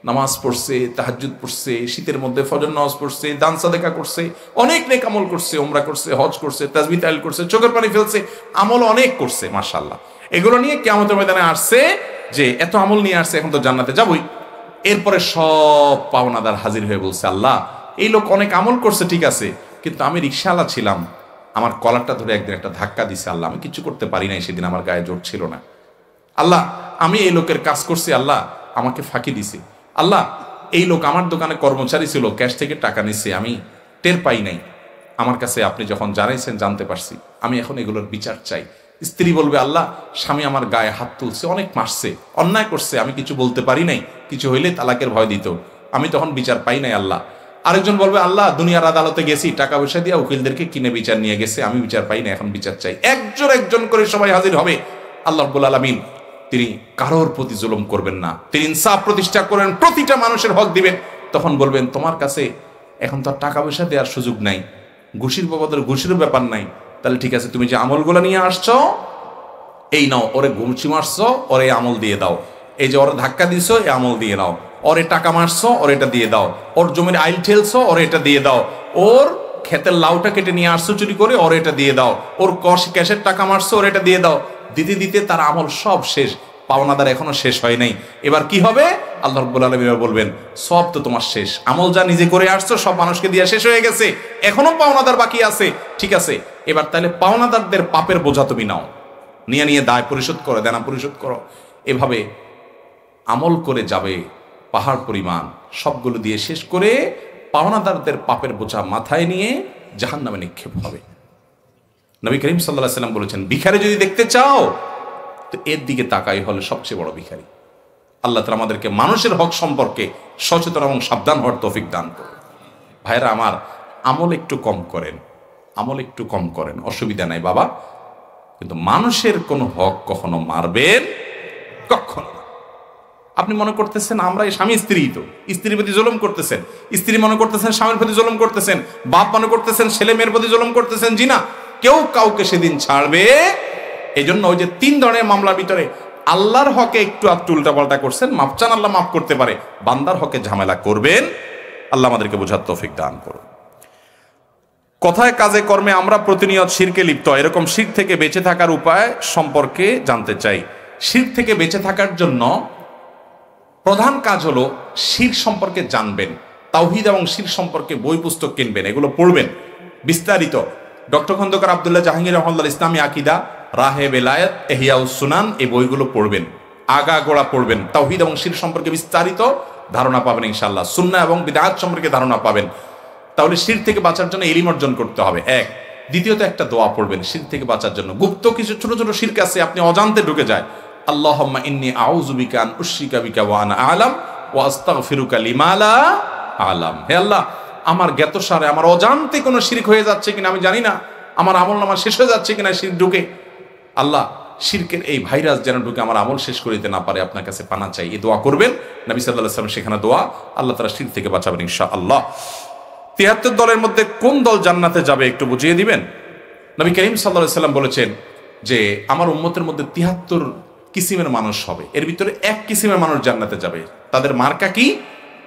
নামাজ পড়ছে তাহাজুদ পড়ছে শীতের মধ্যে ফজর নামাজ পড়ছে দান সাদেকা করছে অনেক নেক আমল করছে ওমরা করছে হজ করছে তাজবি তাইল করছে চোখের পানি ফেলছে আমল অনেক করছে মাশাল্লাহ এগুলো নিয়ে কেমতের ময়দানে আসছে যে এত আমল নিয়ে আসছে এখন তো জান্নাতে যাবই এরপরে সব পাওনাদার হাজির হয়ে বলছে আল্লাহ এই লোক অনেক আমল করছে ঠিক আছে কিন্তু আমি রিক্সাওয়ালা ছিলাম আমার কলারটা ধরে একদিন একটা ধাক্কা দিছে আল্লাহ আমি কিছু করতে পারি নাই সেদিন আমার গায়ে জোর ছিল না আল্লাহ আমি এই লোকের কাজ করছি আল্লাহ আমাকে ফাঁকি দিছে আল্লাহ এই লোক আমার দোকানে কর্মচারী ছিল ক্যাশ থেকে টাকা নিচ্ছে আমি টের পাই নাই আমার কাছে আপনি যখন জানাইছেন জানতে পারছি আমি এখন এগুলোর বিচার চাই স্ত্রী বলবে আল্লাহ স্বামী আমার গায়ে হাত তুলছে অনেক মারছে অন্যায় করছে আমি কিছু বলতে পারি নাই কিছু হইলে তালাকের ভয় দিত আমি তখন বিচার পাই নাই আল্লাহ আরেকজন বলবে আল্লাহ দুনিয়ার আদালতে গেছি টাকা পয়সা দিয়ে উকিলদেরকে কিনে বিচার নিয়ে গেছে আমি বিচার পাই না এখন বিচার চাই একজন একজন করে সবাই হাজির হবে আল্লাহ আলমিন তিনি কারোর প্রতি জুলুম করবেন না তিনি ইনসাফ প্রতিষ্ঠা করেন প্রতিটা মানুষের হক দিবেন তখন বলবেন তোমার কাছে এখন তো টাকা পয়সা দেওয়ার সুযোগ নাই ঘুষির বাবাদের ঘুষির ব্যাপার নাই তাহলে ঠিক আছে তুমি যে আমলগুলো নিয়ে আসছো এই নাও ওরে ঘুমছি মারছো ওরে আমল দিয়ে দাও এই যে ওরে ধাক্কা দিছো এই আমল দিয়ে দাও ওরে টাকা মারছো ওরে এটা দিয়ে দাও ওর জমির আইল ঠেলছো ওরে এটা দিয়ে দাও ওর ক্ষেতের লাউটা কেটে নিয়ে আসছো চুরি করে ওর এটা দিয়ে দাও ওর কষ ক্যাশের টাকা মারছো ওর এটা দিয়ে দাও দিতে দিতে তার আমল সব শেষ পাওনাদার এখনো শেষ হয় নাই এবার কি হবে আল্লাহ রব্বুল আলম এবার বলবেন সব তো তোমার শেষ আমল যা নিজে করে আসছো সব মানুষকে দিয়ে শেষ হয়ে গেছে এখনো পাওনাদার বাকি আছে ঠিক আছে এবার তাহলে পাওনাদারদের পাপের বোঝা তুমি নাও নিয়ে নিয়ে দায় পরিশোধ করো দেনা পরিশোধ করো এভাবে আমল করে যাবে পাহাড় পরিমাণ সবগুলো দিয়ে শেষ করে পাওনাদারদের পাপের বোঝা মাথায় নিয়ে জাহান নামে নিক্ষেপ হবে নবী করিম সাল্লাহ সাল্লাম বলেছেন ভিখারি যদি দেখতে চাও তো এর দিকে তাকাই হলে সবচেয়ে বড় ভিখারি আল্লাহ তালা আমাদেরকে মানুষের হক সম্পর্কে সচেতন এবং সাবধান হওয়ার তফিক দান করুন ভাইরা আমার আমল একটু কম করেন আমল একটু কম করেন অসুবিধা নাই বাবা কিন্তু মানুষের কোনো হক কখনো মারবেন কখনো আপনি মনে করতেছেন আমরা স্বামী স্ত্রী তো স্ত্রীর প্রতি জলম করতেছেন স্ত্রী মনে করতেছেন স্বামীর প্রতি জলম করতেছেন বাপ মনে করতেছেন ছেলে মেয়ের প্রতি জলম করতেছেন জিনা কেউ কাউকে সেদিন ছাড়বে এই জন্য ওই যে তিন ধরনের মামলার ভিতরে আল্লাহর হকে একটু আধটু উল্টাপাল্টা করছেন চান আল্লাহ মাফ করতে পারে বান্দার হকে ঝামেলা করবেন আল্লাহ আমাদেরকে বোঝার তৌফিক দান করুন কথায় কাজে কর্মে আমরা প্রতিনিয়ত শিরকে লিপ্ত এরকম শির থেকে বেঁচে থাকার উপায় সম্পর্কে জানতে চাই শির থেকে বেঁচে থাকার জন্য প্রধান কাজ হলো শির সম্পর্কে জানবেন তাওহিদ এবং শির সম্পর্কে বই পুস্তক কিনবেন এগুলো পড়বেন বিস্তারিত ডক্টর খন্দকার আবদুল্লাহ জাহাঙ্গীর রহমদুল ইসলামী আকিদা রাহে বেলায়ত সুনান এই বইগুলো পড়বেন আগা গোড়া পড়বেন তাহিদ এবং শির সম্পর্কে বিস্তারিত ধারণা পাবেন ইনশাল্লাহ সুন্না এবং বিদাত সম্পর্কে ধারণা পাবেন তাহলে শির থেকে বাঁচার জন্য এলিম অর্জন করতে হবে এক দ্বিতীয়ত একটা দোয়া পড়বেন শির থেকে বাঁচার জন্য গুপ্ত কিছু ছোট ছোট শির কাছে আপনি অজান্তে ঢুকে যায় আল্লাহ ইন্নি আউজুবিকান উশিকা বিকা ওয়ান আলাম ওয়াস্তাগফিরুকা লিমালা আলাম হে আল্লাহ আমার জ্ঞাতসারে আমার অজান্তে কোনো শির্ক হয়ে যাচ্ছে কিনা আমি জানি না আমার আমল নামা শেষ হয়ে যাচ্ছে কিনা শির ঢুকে আল্লাহ শির্কের এই ভাইরাস যেন ঢুকে আমার আমল শেষ করে দিতে না পারে আপনার কাছে পানা চাই এই দোয়া করবেন নবী সাল্লাহ সাল্লাম সেখানে দোয়া আল্লাহ তারা শির থেকে বাঁচাবেন ইনশা আল্লাহ তিয়াত্তর দলের মধ্যে কোন দল জান্নাতে যাবে একটু বুঝিয়ে দিবেন নবী করিম সাল্লাহ সাল্লাম বলেছেন যে আমার উম্মতের মধ্যে তিয়াত্তর কিসিমের মানুষ হবে এর ভিতরে এক কিসিমের মানুষ জান্নাতে যাবে তাদের মার্কা কি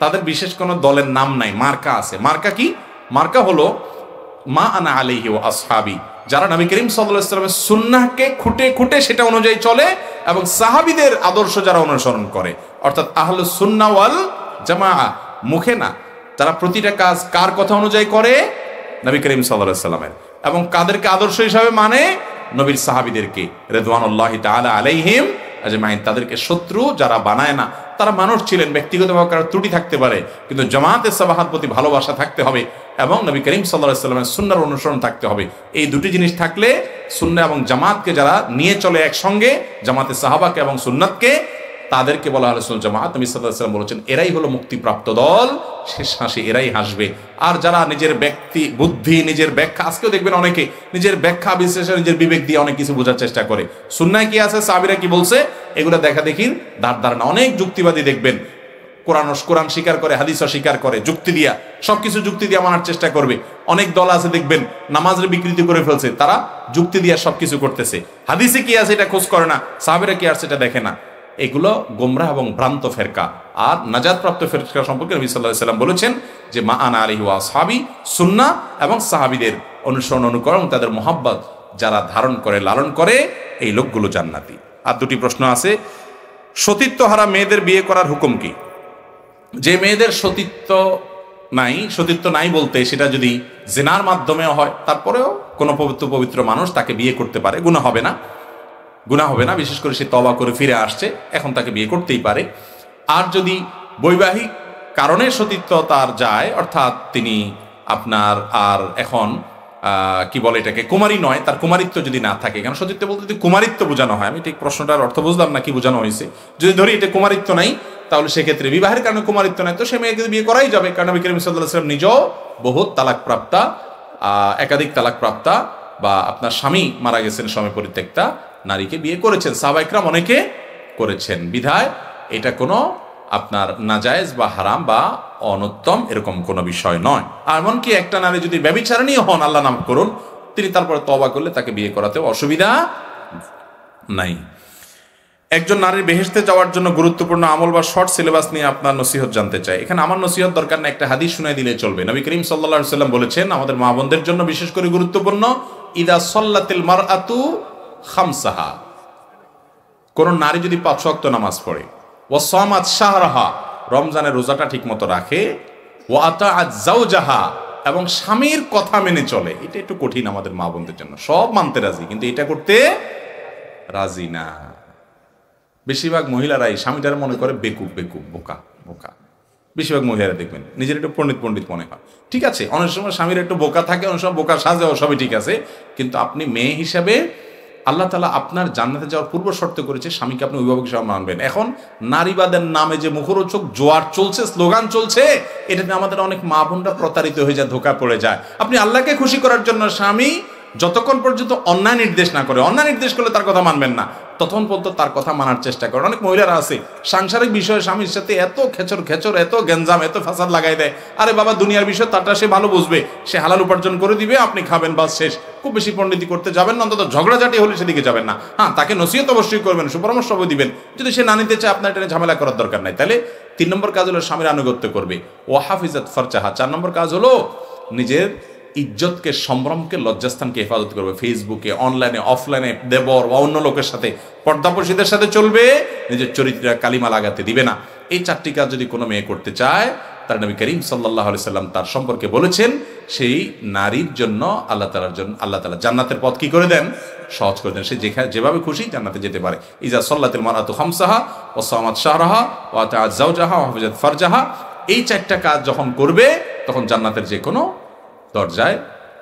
তাদের বিশেষ কোনো দলের নাম নাই মার্কা আছে মার্কা কি মার্কা হলো মা আনা আলিহি ও আসহাবি যারা নবী করিম সাল্লামের সুন্নাহকে খুঁটে খুঁটে সেটা অনুযায়ী চলে এবং সাহাবিদের আদর্শ যারা অনুসরণ করে অর্থাৎ আহল সুন্নাওয়াল জামা মুখে না তারা প্রতিটা কাজ কার কথা অনুযায়ী করে নবী করিম সাল্লামের এবং কাদেরকে আদর্শ হিসাবে মানে নবীর সাহাবিদেরকে রেদওয়ানুল্লাহ তালা আলাইহিম আজমাইন তাদেরকে শত্রু যারা বানায় না তারা মানুষ ছিলেন ব্যক্তিগতভাবে কারো ত্রুটি থাকতে পারে কিন্তু জামাতে সবাহার প্রতি ভালোবাসা থাকতে হবে এবং নবী করিম সাল্লা সাল্লামের সুন্নার অনুসরণ থাকতে হবে এই দুটি জিনিস থাকলে সুন্না এবং জামাতকে যারা নিয়ে চলে একসঙ্গে জামাতে সাহাবাকে এবং সুন্নাতকে তাদেরকে বলা হলো সুন জামাত নবী বলেছেন এরাই হলো মুক্তিপ্রাপ্ত দল শেষ হাসি এরাই হাসবে আর যারা নিজের ব্যক্তি বুদ্ধি নিজের ব্যাখ্যা আজকেও দেখবেন অনেকে নিজের ব্যাখ্যা বিশ্লেষণ নিজের বিবেক দিয়ে অনেক কিছু বোঝার চেষ্টা করে সুন্নায় কি আছে সাবিরা কি বলছে এগুলো দেখা দেখি ধার ধারণা অনেক যুক্তিবাদী দেখবেন কোরআন কোরআন স্বীকার করে হাদিস স্বীকার করে যুক্তি দিয়া সবকিছু যুক্তি দিয়ে মানার চেষ্টা করবে অনেক দল আছে দেখবেন নামাজের বিকৃতি করে ফেলছে তারা যুক্তি দিয়া সবকিছু করতেছে হাদিসে কি আছে এটা খোঁজ করে না সাহাবেরা কি আছে এটা দেখে না এগুলো গোমরাহ এবং ভ্রান্ত ফেরকা আর প্রাপ্ত ফেরকা সম্পর্কে নবী সাল্লাহ সাল্লাম বলেছেন যে মা আনা আলি হুয়া সাহাবি সুন্না এবং সাহাবিদের অনুসরণ অনুকরণ তাদের মোহাব্বত যারা ধারণ করে লালন করে এই লোকগুলো জান্নাতি আর দুটি প্রশ্ন আছে সতীত্ব হারা মেয়েদের বিয়ে করার হুকুম কি যে মেয়েদের সতীত্ব নাই সতীত্ব নাই বলতে সেটা যদি জেনার মাধ্যমেও হয় তারপরেও কোনো পবিত্র পবিত্র মানুষ তাকে বিয়ে করতে পারে গুণ হবে না গুণা হবে না বিশেষ করে সে তবা করে ফিরে আসছে এখন তাকে বিয়ে করতেই পারে আর যদি বৈবাহিক কারণে সতীত্ব তার যায় অর্থাৎ তিনি আপনার আর এখন কি বলে এটাকে কুমারী নয় তার কুমারিত্ব যদি না থাকে কারণ সতীত্ব বলতে যদি কুমারিত্ব বোঝানো হয় আমি ঠিক প্রশ্নটার অর্থ বুঝলাম না কি বোঝানো হয়েছে যদি ধরি এটা কুমারিত্ব নাই তাহলে সেক্ষেত্রে বিবাহের কারণে কুমারিত্ব নাই তো সে মেয়েকে বিয়ে করাই যাবে কারণ নবী করিম সাল্লাম নিজেও বহুত তালাক প্রাপ্তা একাধিক তালাক প্রাপ্তা বা আপনার স্বামী মারা গেছেন স্বামী পরিত্যক্তা নারীকে বিয়ে করেছেন সাহবাইকরাম অনেকে করেছেন বিধায় এটা কোনো আপনার নাজায়েজ বা হারাম বা অনুত্তম এরকম কোনো বিষয় নয় আর এমনকি একটা নারী যদি ব্যবিচারণীয় হন আল্লাহ নাম করুন তিনি তারপরে তবা করলে তাকে বিয়ে করাতে অসুবিধা নাই একজন নারীর বেহেস্তে যাওয়ার জন্য গুরুত্বপূর্ণ আমল বা শর্ট সিলেবাস নিয়ে আপনার নসিহত জানতে চাই এখানে আমার নসিহত দরকার না একটা হাদিস শুনে দিলে চলবে নবী করিম সাল্লা সাল্লাম বলেছেন আমাদের মা বোনদের জন্য বিশেষ করে গুরুত্বপূর্ণ ইদা সল্লাতিল মার আতু খামসাহা কোন নারী যদি পাঁচ শক্ত নামাজ পড়ে ও সমাজ সাহারাহা রমজানের রোজাটা ঠিক মতো রাখে ও আতা জাহা এবং স্বামীর কথা মেনে চলে এটা একটু কঠিন আমাদের মা বোনদের জন্য সব মানতে রাজি কিন্তু এটা করতে রাজি না বেশিরভাগ মহিলারাই স্বামীটার মনে করে বেকুব বেকুব বোকা বোকা বেশিরভাগ মহিলারা দেখবেন নিজের একটু পণ্ডিত পণ্ডিত মনে হয় ঠিক আছে অনেক সময় স্বামীর একটু বোকা থাকে অনেক সময় বোকা সাজে সবই ঠিক আছে কিন্তু আপনি মেয়ে হিসাবে আল্লাহ তালা আপনার জান্নাতে যাওয়ার পূর্ব শর্ত করেছে স্বামীকে আপনি অভিভাবক হিসাবে মানবেন এখন নারীবাদের নামে যে মুখরোচক জোয়ার চলছে স্লোগান চলছে এটাতে আমাদের অনেক মা বোনরা প্রতারিত হয়ে যায় ধোকা পড়ে যায় আপনি আল্লাহকে খুশি করার জন্য স্বামী যতক্ষণ পর্যন্ত অন্যায় নির্দেশ না করে অন্যায় নির্দেশ করলে তার কথা মানবেন না তখন পর্যন্ত তার কথা মানার চেষ্টা করে অনেক মহিলারা আছে সাংসারিক বিষয়ে স্বামীর সাথে এত খেচর খেচর এত গেঞ্জাম এত ফাসাদ লাগাই দেয় আরে বাবা দুনিয়ার বিষয় তারটা সে ভালো বুঝবে সে হালাল উপার্জন করে দিবে আপনি খাবেন বাস শেষ খুব বেশি পণ্ডিতি করতে যাবেন না অন্তত ঝগড়াঝাটি হলে সেদিকে যাবেন না হ্যাঁ তাকে নসিহত অবশ্যই করবেন সুপরামর্শ দিবেন যদি সে না নিতে চায় আপনার এটা ঝামেলা করার দরকার নাই তাহলে তিন নম্বর কাজ হলো স্বামীর আনুগত্য করবে ও হাফিজাত ফরচাহা চার নম্বর কাজ হলো নিজের ইজ্জতকে সম্ভ্রমকে লজ্জাস্থানকে হেফাজত করবে ফেসবুকে অনলাইনে অফলাইনে দেবর বা অন্য লোকের সাথে পর্দাপসীদের সাথে চলবে নিজের চরিত্রে কালিমা লাগাতে দিবে না এই চারটি কাজ যদি কোনো মেয়ে করতে চায় তার নবী করিম সাল্লাহ সাল্লাম তার সম্পর্কে বলেছেন সেই নারীর জন্য আল্লাহ তালার জন্য আল্লাহ তালা জান্নাতের পথ কি করে দেন সহজ করে দেন সে যেখানে যেভাবে খুশি জান্নাতে যেতে পারে ইজা সল্লাতের মারাত হামসাহা ও সামাদ শাহরাহা ও আজাউজাহা ও হাফিজাদ ফারজাহা এই চারটা কাজ যখন করবে তখন জান্নাতের যে কোনো দরজায়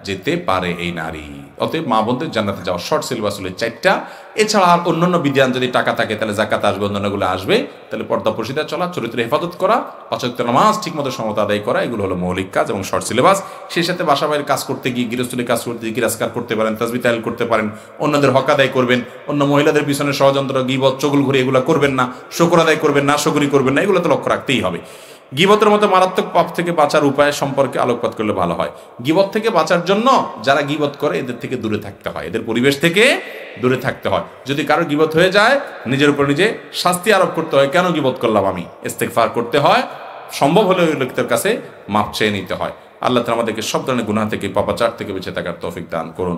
যেতে পারে এই নারী অতএব মা বোনদের জান্নাতে যাওয়া শর্ট সিলেবাস হলে চারটা এছাড়া আর অন্যান্য বিধান যদি টাকা থাকে তাহলে জাকাত আসবে অন্যান্যগুলো আসবে তাহলে পর্দা পর্ষিতা চলা চরিত্র হেফাজত করা অচরিত্র নামাজ ঠিকমতো সমতা আদায় করা এগুলো হলো মৌলিক কাজ এবং শর্ট সিলেবাস সেই সাথে বাসা বাইরের কাজ করতে গিয়ে গৃহস্থলী কাজ করতে গিয়ে গিরাজকার করতে পারেন তাজবি তাহল করতে পারেন অন্যদের হক আদায় করবেন অন্য মহিলাদের পিছনে ষড়যন্ত্র গিবৎ চগুল ঘুরে এগুলো করবেন না শকর আদায় করবেন না শকুরি করবেন না এগুলো তো লক্ষ্য রাখতেই হবে গিবতের মতো মারাত্মক পাপ থেকে বাঁচার উপায় সম্পর্কে আলোকপাত করলে ভালো হয় গিবত থেকে বাঁচার জন্য যারা গিবত করে এদের থেকে দূরে থাকতে হয় এদের পরিবেশ থেকে দূরে থাকতে হয় যদি কারো গিবত হয়ে যায় নিজের উপর নিজে শাস্তি আরোপ করতে হয় কেন গিবত করলাম আমি ইস্তেকফার করতে হয় সম্ভব হলে ওই লোকদের কাছে মাপ চেয়ে নিতে হয় আল্লাহ তালা আমাদেরকে সব ধরনের গুণা থেকে পাপাচার থেকে বেঁচে থাকার তৌফিক দান করুন